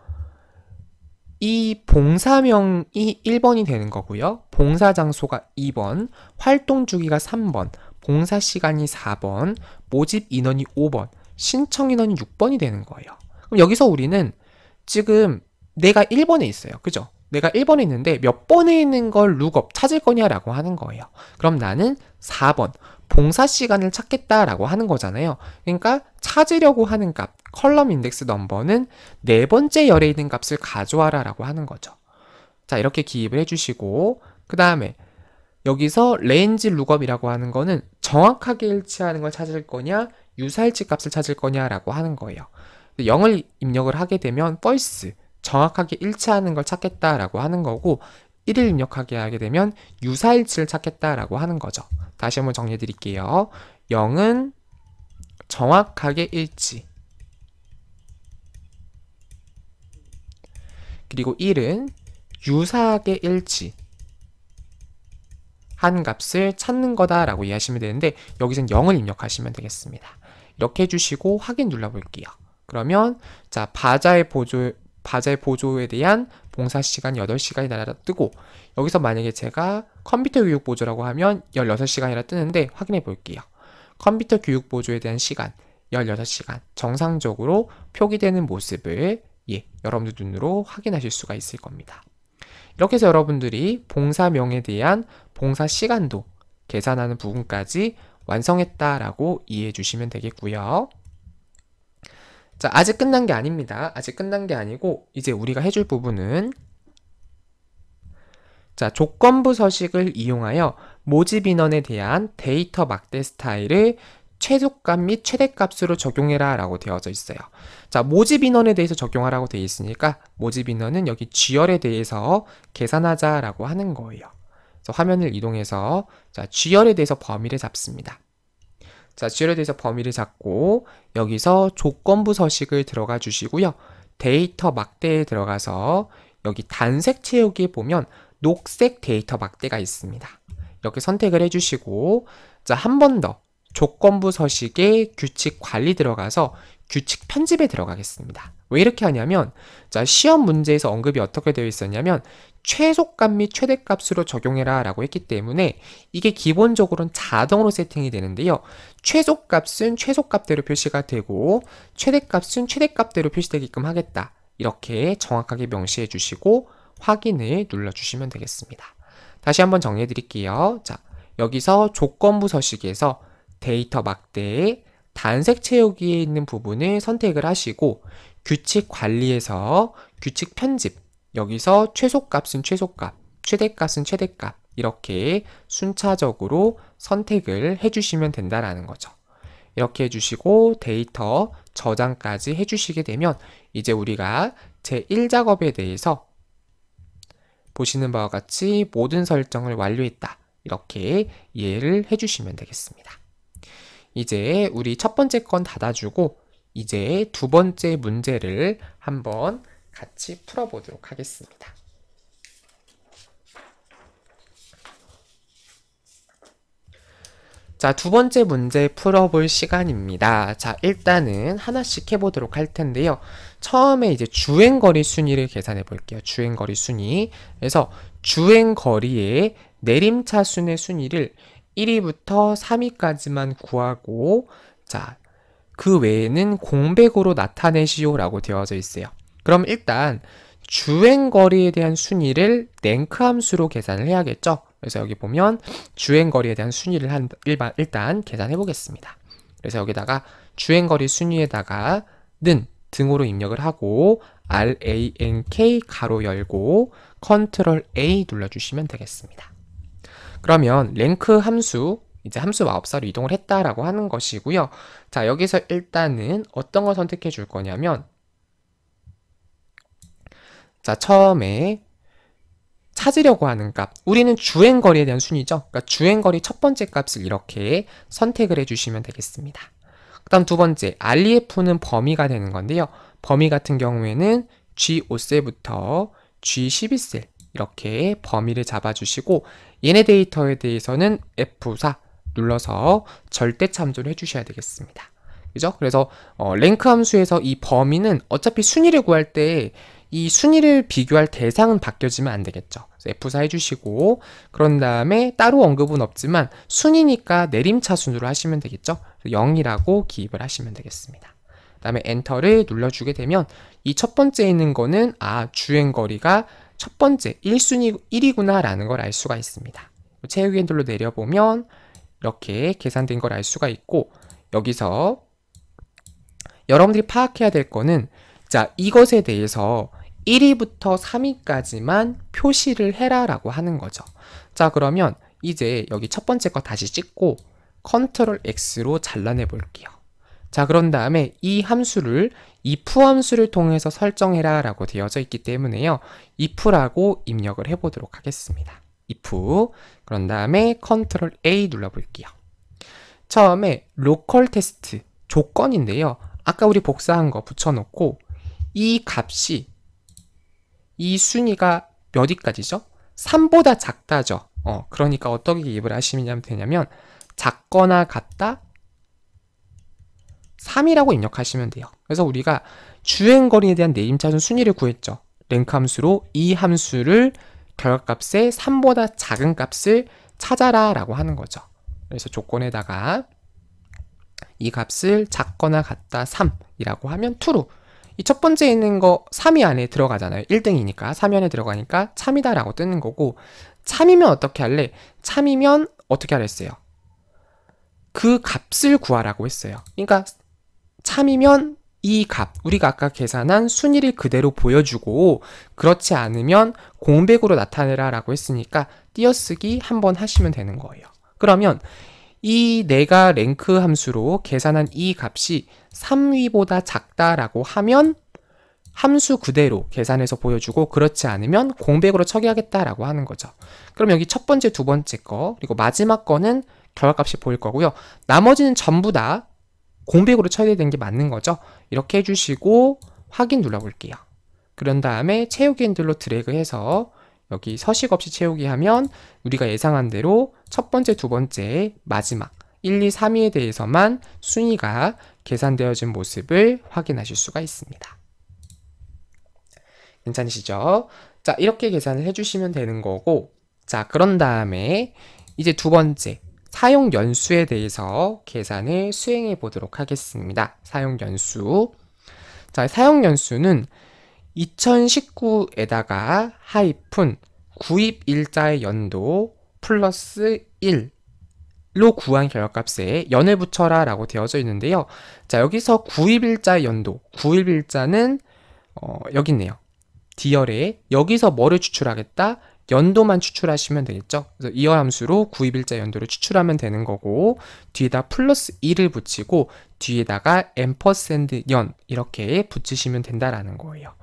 이 봉사명이 1번이 되는 거고요. 봉사 장소가 2번, 활동 주기가 3번, 봉사 시간이 4번, 모집 인원이 5번, 신청 인원이 6번이 되는 거예요. 그럼 여기서 우리는 지금 내가 1번에 있어요. 그죠? 내가 1번에 있는데 몇 번에 있는 걸 룩업 찾을 거냐라고 하는 거예요. 그럼 나는 4번 봉사 시간을 찾겠다라고 하는 거잖아요. 그러니까 찾으려고 하는 값, 컬럼 인덱스 넘버는 네 번째 열에 있는 값을 가져와라라고 하는 거죠. 자, 이렇게 기입을 해주시고 그 다음에 여기서 레인지 룩업이라고 하는 거는 정확하게 일치하는 걸 찾을 거냐, 유사일치 값을 찾을 거냐라고 하는 거예요. 0을 입력을 하게 되면 false 정확하게 일치하는 걸 찾겠다라고 하는 거고 1을 입력하게 하게 되면 유사일치를 찾겠다라고 하는 거죠. 다시 한번 정리해 드릴게요. 0은 정확하게 일치 그리고 1은 유사하게 일치 한 값을 찾는 거다라고 이해하시면 되는데 여기서는 0을 입력하시면 되겠습니다. 이렇게 해주시고 확인 눌러볼게요. 그러면 자 바자의 보조, 바젤 보조에 대한 봉사 시간 8시간이 나라 뜨고 여기서 만약에 제가 컴퓨터 교육 보조라고 하면 16시간이라 뜨는데 확인해 볼게요. 컴퓨터 교육 보조에 대한 시간 16시간 정상적으로 표기되는 모습을 예, 여러분들 눈으로 확인하실 수가 있을 겁니다. 이렇게 해서 여러분들이 봉사명에 대한 봉사 시간도 계산하는 부분까지 완성했다라고 이해해 주시면 되겠고요. 자, 아직 끝난 게 아닙니다. 아직 끝난 게 아니고 이제 우리가 해줄 부분은 자, 조건부 서식을 이용하여 모집 인원에 대한 데이터 막대 스타일을 최소값 및 최대값으로 적용해라 라고 되어져 있어요. 자, 모집 인원에 대해서 적용하라고 되어 있으니까 모집 인원은 여기 g 열에 대해서 계산하자 라고 하는 거예요. 그래서 화면을 이동해서 자, GR에 대해서 범위를 잡습니다. 자, g 로 대해서 범위를 잡고 여기서 조건부 서식을 들어가 주시고요. 데이터 막대에 들어가서 여기 단색 채우기에 보면 녹색 데이터 막대가 있습니다. 이렇게 선택을 해주시고 자, 한 번 더 조건부 서식에 규칙 관리 들어가서 규칙 편집에 들어가겠습니다. 왜 이렇게 하냐면 자 시험 문제에서 언급이 어떻게 되어 있었냐면 최소값 및 최대값으로 적용해라 라고 했기 때문에 이게 기본적으로는 자동으로 세팅이 되는데요. 최소값은 최소값대로 표시가 되고 최대값은 최대값대로 표시되게끔 하겠다. 이렇게 정확하게 명시해 주시고 확인을 눌러주시면 되겠습니다. 다시 한번 정리해 드릴게요. 자, 여기서 조건부 서식에서 데이터 막대 단색 채우기에 있는 부분을 선택을 하시고 규칙 관리에서 규칙 편집 여기서 최소값은 최소값, 최대값은 최대값 이렇게 순차적으로 선택을 해주시면 된다라는 거죠. 이렇게 해주시고 데이터 저장까지 해주시게 되면 이제 우리가 제1작업에 대해서 보시는 바와 같이 모든 설정을 완료했다. 이렇게 이해를 해주시면 되겠습니다. 이제 우리 첫 번째 건 닫아주고 이제 두 번째 문제를 한번 같이 풀어보도록 하겠습니다. 자, 두 번째 문제 풀어볼 시간입니다. 자, 일단은 하나씩 해보도록 할 텐데요. 처음에 이제 주행거리 순위를 계산해 볼게요. 주행거리 순위. 그래서 주행거리의 내림차 순의 순위를 1위부터 3위까지만 구하고, 자, 그 외에는 공백으로 나타내시오 라고 되어져 있어요. 그럼 일단 주행거리에 대한 순위를 랭크 함수로 계산을 해야겠죠. 그래서 여기 보면 주행거리에 대한 순위를 한 일반, 일단 계산해 보겠습니다. 그래서 여기다가 주행거리 순위에다가 는 등으로 입력을 하고 rank 가로 열고 컨트롤 A 눌러주시면 되겠습니다. 그러면 랭크 함수 이제 함수 마법사로 이동을 했다라고 하는 것이고요. 자 여기서 일단은 어떤 걸 선택해 줄 거냐면 자, 처음에 찾으려고 하는 값. 우리는 주행거리에 대한 순위죠. 그러니까 주행거리 첫 번째 값을 이렇게 선택을 해주시면 되겠습니다. 그 다음 두 번째, REF는 범위가 되는 건데요. 범위 같은 경우에는 G5셀부터 G12셀 이렇게 범위를 잡아주시고 얘네 데이터에 대해서는 F4 눌러서 절대 참조를 해주셔야 되겠습니다. 그죠? 그래서 어, 랭크 함수에서 이 범위는 어차피 순위를 구할 때이 순위를 비교할 대상은 바뀌어지면 안 되겠죠. F4 해주시고 그런 다음에 따로 언급은 없지만 순위니까 내림차 순으로 하시면 되겠죠. 0이라고 기입을 하시면 되겠습니다. 그 다음에 엔터를 눌러주게 되면 이 첫 번째 있는 거는 아 주행거리가 첫 번째 1순위 1이구나 라는 걸 알 수가 있습니다. 체육 기들로 내려보면 이렇게 계산된 걸 알 수가 있고 여기서 여러분들이 파악해야 될 거는 자, 이것에 대해서 1위부터 3위까지만 표시를 해라라고 하는 거죠. 자, 그러면 이제 여기 첫 번째 거 다시 찍고 컨트롤 X로 잘라내 볼게요. 자, 그런 다음에 이 함수를 if 함수를 통해서 설정해라 라고 되어져 있기 때문에요. if라고 입력을 해보도록 하겠습니다. if 그런 다음에 컨트롤 A 눌러볼게요. 처음에 로컬 테스트 조건인데요. 아까 우리 복사한 거 붙여놓고 이 값이 이 순위가 몇 위까지죠? 3보다 작다죠. 어, 그러니까 어떻게 기입을 하시면 되냐면 작거나 같다 3이라고 입력하시면 돼요. 그래서 우리가 주행거리에 대한 내림차순 순위를 구했죠. 랭크 함수로 이 함수를 결과값의 3보다 작은 값을 찾아라 라고 하는 거죠. 그래서 조건에다가 이 값을 작거나 같다 3이라고 하면 true로 이첫 번째 있는 거 3위 안에 들어가잖아요. 1등이니까 3위 안에 들어가니까 참이다라고 뜨는 거고 참이면 어떻게 할래? 참이면 어떻게 하랬어요? 그 값을 구하라고 했어요. 그러니까 참이면 이 값, 우리가 아까 계산한 순위를 그대로 보여주고 그렇지 않으면 공백으로 나타내라라고 했으니까 띄어쓰기 한번 하시면 되는 거예요. 그러면 이 내가 랭크 함수로 계산한 이 값이 3위보다 작다라고 하면 함수 그대로 계산해서 보여주고 그렇지 않으면 공백으로 처리하겠다라고 하는 거죠. 그럼 여기 첫 번째, 두 번째 거 그리고 마지막 거는 결과값이 보일 거고요. 나머지는 전부 다 공백으로 처리된 게 맞는 거죠. 이렇게 해주시고 확인 눌러볼게요. 그런 다음에 채우기 핸들로 드래그해서 여기 서식 없이 채우기 하면 우리가 예상한 대로 첫 번째, 두 번째, 마지막 1, 2, 3위에 대해서만 순위가 계산되어진 모습을 확인하실 수가 있습니다. 괜찮으시죠? 자, 이렇게 계산을 해주시면 되는 거고 자, 그런 다음에 이제 두 번째, 사용 연수에 대해서 계산을 수행해 보도록 하겠습니다. 사용 연수 자, 사용 연수는 2019에다가 하이픈 구입 일자의 연도 플러스 1로 구한 결과값에 연을 붙여라 라고 되어져 있는데요. 자 여기서 구입일자의 연도, 구입일자는 어, 여기 있네요. 디열에 여기서 뭐를 추출하겠다? 연도만 추출하시면 되겠죠. 그래서 이어 함수로 구입일자 연도를 추출하면 되는 거고 뒤에다 플러스 1을 붙이고 뒤에다가 앰퍼센연 이렇게 붙이시면 된다라는 거예요.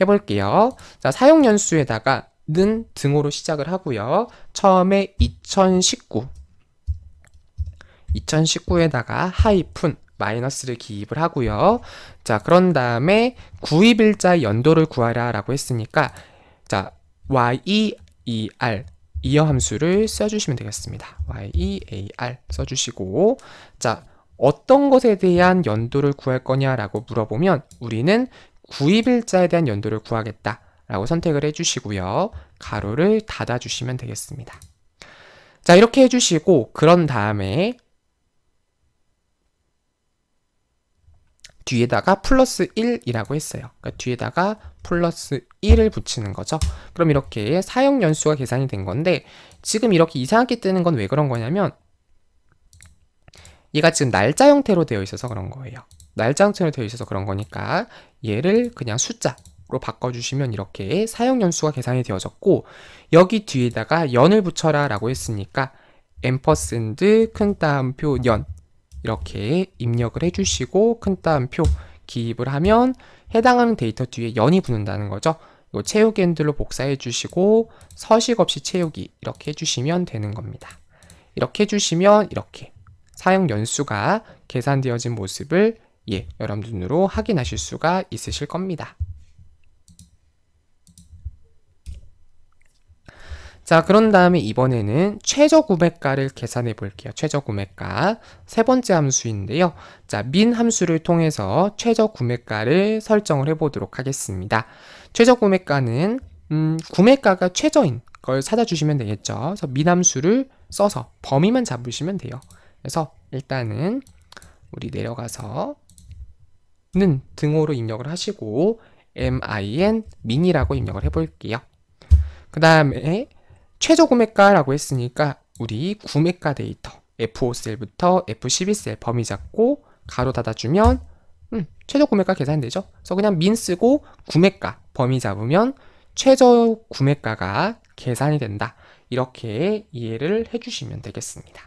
해볼게요. 자, 사용 연수에다가 는등으로 시작을 하고요. 처음에 2019 2019에다가 하이픈 마이너스를 기입을 하고요. 자, 그런 다음에 구입일자 연도를 구하라 라고 했으니까 자, y er 이어 함수를 써주시면 되겠습니다. year 써주시고 자 어떤 것에 대한 연도를 구할 거냐라고 물어보면 우리는 구입일자에 대한 연도를 구하겠다 라고 선택을 해주시고요. 가로를 닫아주시면 되겠습니다. 자 이렇게 해주시고 그런 다음에 뒤에다가 플러스 1이라고 했어요. 그러니까 뒤에다가 플러스 1을 붙이는 거죠. 그럼 이렇게 사용 연수가 계산이 된 건데 지금 이렇게 이상하게 뜨는 건 왜 그런 거냐면 얘가 지금 날짜 형태로 되어 있어서 그런 거예요. 날짜 형태로 되어 있어서 그런 거니까 얘를 그냥 숫자로 바꿔주시면 이렇게 사용 연수가 계산이 되어졌고 여기 뒤에다가 연을 붙여라 라고 했으니까 앰퍼센드 큰 따옴표 연 이렇게 입력을 해주시고 큰 따옴표 기입을 하면 해당하는 데이터 뒤에 연이 붙는다는 거죠. 이 채우기 핸들로 복사해 주시고 서식 없이 채우기 이렇게 해주시면 되는 겁니다. 이렇게 해주시면 이렇게 사용 연수가 계산되어진 모습을 예, 여러분 눈으로 확인하실 수가 있으실 겁니다. 자 그런 다음에 이번에는 최저 구매가를 계산해 볼게요. 최저 구매가 세 번째 함수인데요. 자민 함수를 통해서 최저 구매가를 설정을 해 보도록 하겠습니다. 최저 구매가는 음, 구매가가 최저인 걸 찾아주시면 되겠죠. 그래서 민 함수를 써서 범위만 잡으시면 돼요. 그래서 일단은 우리 내려가서 는 등호로 입력을 하시고 min m 이라고 입력을 해볼게요. 그 다음에 최저 구매가라고 했으니까 우리 구매가 데이터 F5셀부터 F12셀 범위 잡고 가로 닫아주면 음, 최저 구매가 계산되죠. 그래서 그냥 민 쓰고 구매가 범위 잡으면 최저 구매가가 계산이 된다. 이렇게 이해를 해주시면 되겠습니다.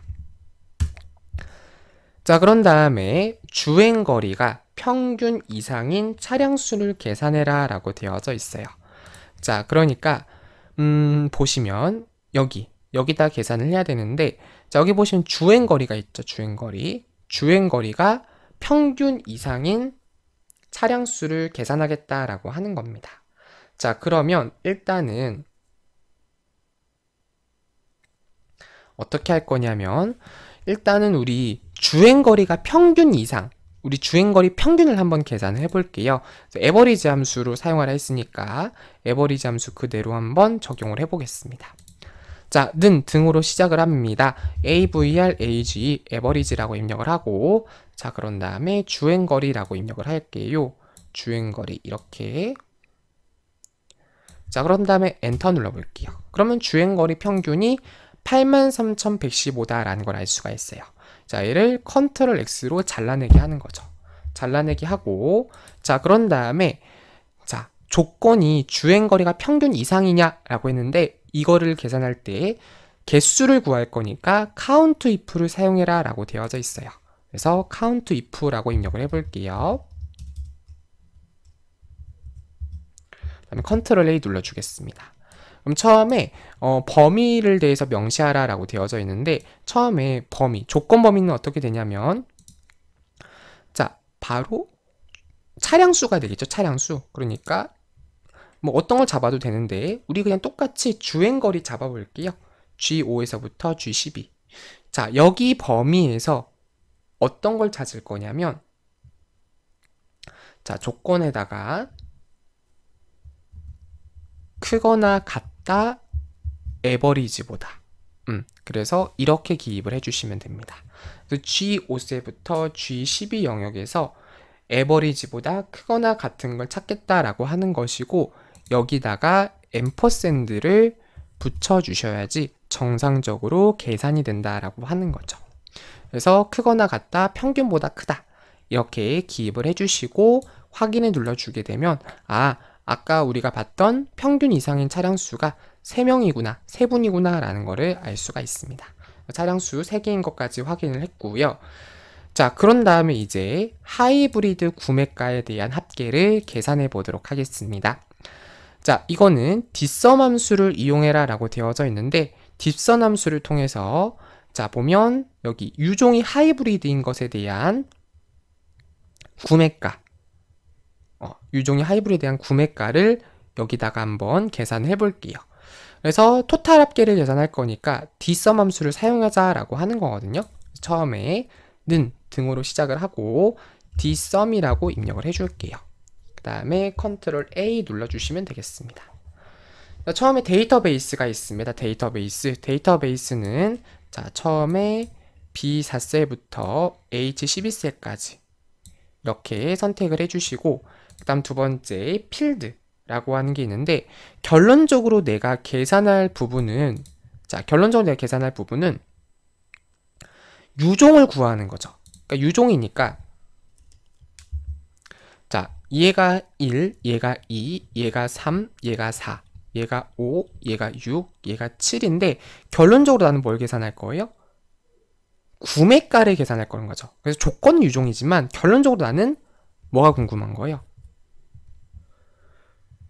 자 그런 다음에 주행거리가 평균 이상인 차량 수를 계산해라 라고 되어져 있어요. 자 그러니까 음 보시면 여기 여기다 계산을 해야 되는데 자 여기 보시면 주행거리가 있죠 주행거리 주행거리가 평균 이상인 차량 수를 계산하겠다라고 하는 겁니다 자 그러면 일단은 어떻게 할 거냐면 일단은 우리 주행거리가 평균 이상 우리 주행거리 평균을 한번 계산을 해볼게요 에버리지 함수로 사용하라 했으니까 에버리지 함수 그대로 한번 적용을 해보겠습니다 자, 는 등으로 시작을 합니다. AVR, AG, a v e r a g e 라고 입력을 하고 자, 그런 다음에 주행거리라고 입력을 할게요. 주행거리 이렇게 자, 그런 다음에 엔터 눌러볼게요. 그러면 주행거리 평균이 83,115다라는 걸 알 수가 있어요. 자, 얘를 컨트롤 X로 잘라내기 하는 거죠. 잘라내기 하고 자, 그런 다음에 자, 조건이 주행거리가 평균 이상이냐라고 했는데 이거를 계산할 때 개수를 구할 거니까 count if를 사용해라 라고 되어져 있어요. 그래서 count if라고 입력을 해볼게요. 그다음에 컨트롤 A 눌러주겠습니다. 그럼 처음에 어, 범위를 대해서 명시하라 라고 되어져 있는데 처음에 범위, 조건 범위는 어떻게 되냐면 자, 바로 차량수가 되겠죠. 차량수. 그러니까 뭐 어떤 걸 잡아도 되는데 우리 그냥 똑같이 주행거리 잡아볼게요. G5에서부터 G12 자 여기 범위에서 어떤 걸 찾을 거냐면 자 조건에다가 크거나 같다 에버리지보다 음, 그래서 이렇게 기입을 해주시면 됩니다. G5세부터 G12 영역에서 에버리지보다 크거나 같은 걸 찾겠다라고 하는 것이고 여기다가 앰퍼샌드를 붙여주셔야지 정상적으로 계산이 된다라고 하는 거죠. 그래서 크거나 같다, 평균보다 크다 이렇게 기입을 해주시고 확인을 눌러주게 되면 아, 아까 우리가 봤던 평균 이상인 차량 수가 3명이구나, 3분이구나 라는 거를 알 수가 있습니다. 차량 수 3개인 것까지 확인을 했고요. 자, 그런 다음에 이제 하이브리드 구매가에 대한 합계를 계산해 보도록 하겠습니다. 자, 이거는 뒷섬 함수를 이용해라 라고 되어져 있는데 뒷섬 함수를 통해서 자, 보면 여기 유종이 하이브리드인 것에 대한 구매가 어, 유종이 하이브리드에 대한 구매가를 여기다가 한번 계산해 볼게요. 그래서 토탈 합계를 계산할 거니까 뒷섬 함수를 사용하자라고 하는 거거든요. 처음에 는 등으로 시작을 하고 dsum이라고 입력을 해줄게요. 다음에 컨트롤 A 눌러주시면 되겠습니다. 자, 처음에 데이터베이스가 있습니다. 데이터베이스. 데이터베이스는 자, 처음에 B4셀부터 H12셀까지 이렇게 선택을 해주시고 그 다음 두 번째 필드라고 하는 게 있는데 결론적으로 내가 계산할 부분은 자 결론적으로 내가 계산할 부분은 유종을 구하는 거죠. 그러니까 유종이니까 얘가 1, 얘가 2, 얘가 3, 얘가 4, 얘가 5, 얘가 6, 얘가 7인데 결론적으로 나는 뭘 계산할 거예요? 구매가를 계산할 거는 거죠. 그래서 조건 유종이지만 결론적으로 나는 뭐가 궁금한 거예요?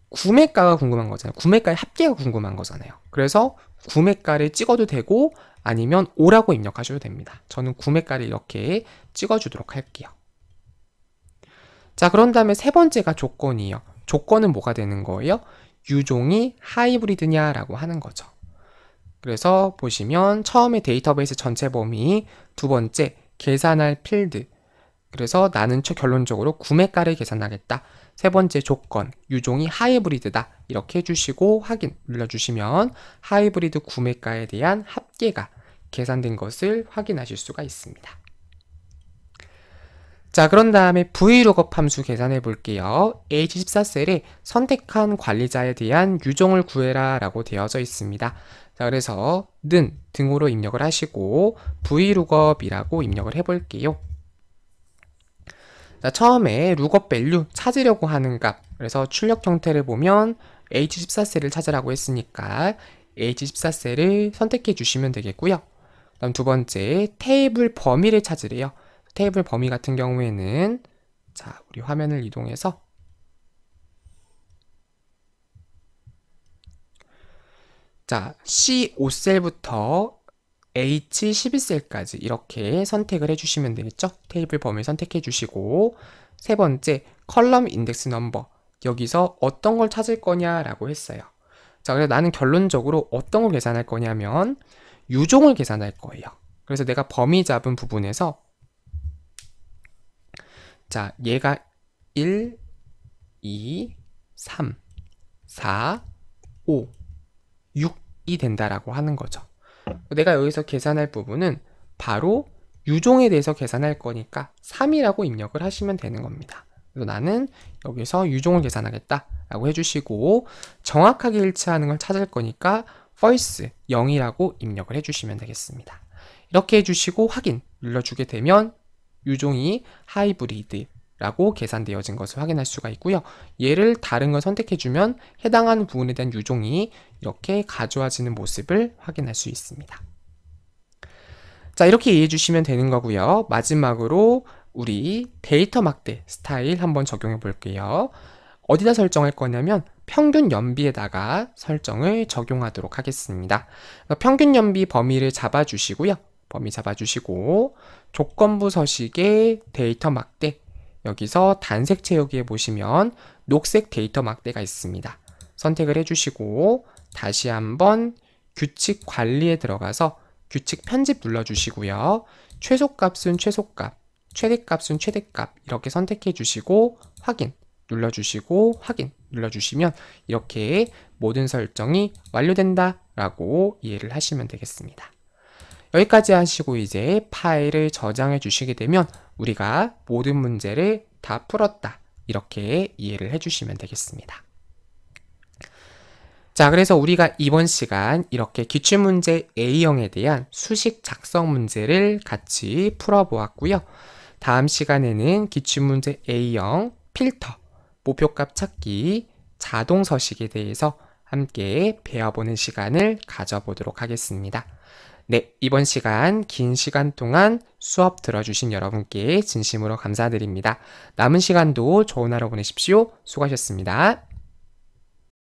구매가가 궁금한 거잖아요. 구매가의 합계가 궁금한 거잖아요. 그래서 구매가를 찍어도 되고 아니면 5라고 입력하셔도 됩니다. 저는 구매가를 이렇게 찍어주도록 할게요. 자, 그런 다음에 세 번째가 조건이에요. 조건은 뭐가 되는 거예요? 유종이 하이브리드냐라고 하는 거죠. 그래서 보시면 처음에 데이터베이스 전체 범위, 두 번째 계산할 필드, 그래서 나는 결론적으로 구매가를 계산하겠다. 세 번째 조건, 유종이 하이브리드다. 이렇게 해주시고 확인 눌러주시면 하이브리드 구매가에 대한 합계가 계산된 것을 확인하실 수가 있습니다. 자 그런 다음에 vlookup 함수 계산해 볼게요. H14셀에 선택한 관리자에 대한 유종을 구해라 라고 되어져 있습니다. 자 그래서 는 등으로 입력을 하시고 vlookup이라고 입력을 해 볼게요. 자 처음에 lookup value 찾으려고 하는 값 그래서 출력 형태를 보면 H14셀을 찾으라고 했으니까 H14셀을 선택해 주시면 되겠고요. 그 다음 두 번째 테이블 범위를 찾으래요. 테이블 범위 같은 경우에는 자 우리 화면을 이동해서 자 C5셀부터 H12셀까지 이렇게 선택을 해주시면 되겠죠. 테이블 범위 선택해 주시고 세 번째 컬럼 인덱스 넘버 여기서 어떤 걸 찾을 거냐라고 했어요. 자 그래서 나는 결론적으로 어떤 걸 계산할 거냐면 유종을 계산할 거예요. 그래서 내가 범위 잡은 부분에서 자, 얘가 1, 2, 3, 4, 5, 6이 된다라고 하는 거죠. 내가 여기서 계산할 부분은 바로 유종에 대해서 계산할 거니까 3이라고 입력을 하시면 되는 겁니다. 그래서 나는 여기서 유종을 계산하겠다 라고 해주시고 정확하게 일치하는 걸 찾을 거니까 false 0이라고 입력을 해주시면 되겠습니다. 이렇게 해주시고 확인 눌러주게 되면 유종이 하이브리드라고 계산되어진 것을 확인할 수가 있고요. 얘를 다른 걸 선택해주면 해당하는 부분에 대한 유종이 이렇게 가져와지는 모습을 확인할 수 있습니다. 자 이렇게 이해해 주시면 되는 거고요. 마지막으로 우리 데이터 막대 스타일 한번 적용해 볼게요. 어디다 설정할 거냐면 평균 연비에다가 설정을 적용하도록 하겠습니다. 평균 연비 범위를 잡아주시고요. 범위 잡아주시고 조건부 서식의 데이터 막대 여기서 단색 채우기에 보시면 녹색 데이터 막대가 있습니다. 선택을 해주시고 다시 한번 규칙 관리에 들어가서 규칙 편집 눌러주시고요. 최소값은 최소값, 최대값은 최대값 이렇게 선택해 주시고 확인 눌러주시고 확인 눌러주시면 이렇게 모든 설정이 완료된다 라고 이해를 하시면 되겠습니다. 여기까지 하시고 이제 파일을 저장해 주시게 되면 우리가 모든 문제를 다 풀었다 이렇게 이해를 해주시면 되겠습니다. 자 그래서 우리가 이번 시간 이렇게 기출문제 A형에 대한 수식 작성 문제를 같이 풀어보았고요. 다음 시간에는 기출문제 A형 필터, 목표값 찾기, 자동 서식에 대해서 함께 배워보는 시간을 가져보도록 하겠습니다. 네, 이번 시간 긴 시간 동안 수업 들어주신 여러분께 진심으로 감사드립니다. 남은 시간도 좋은 하루 보내십시오. 수고하셨습니다.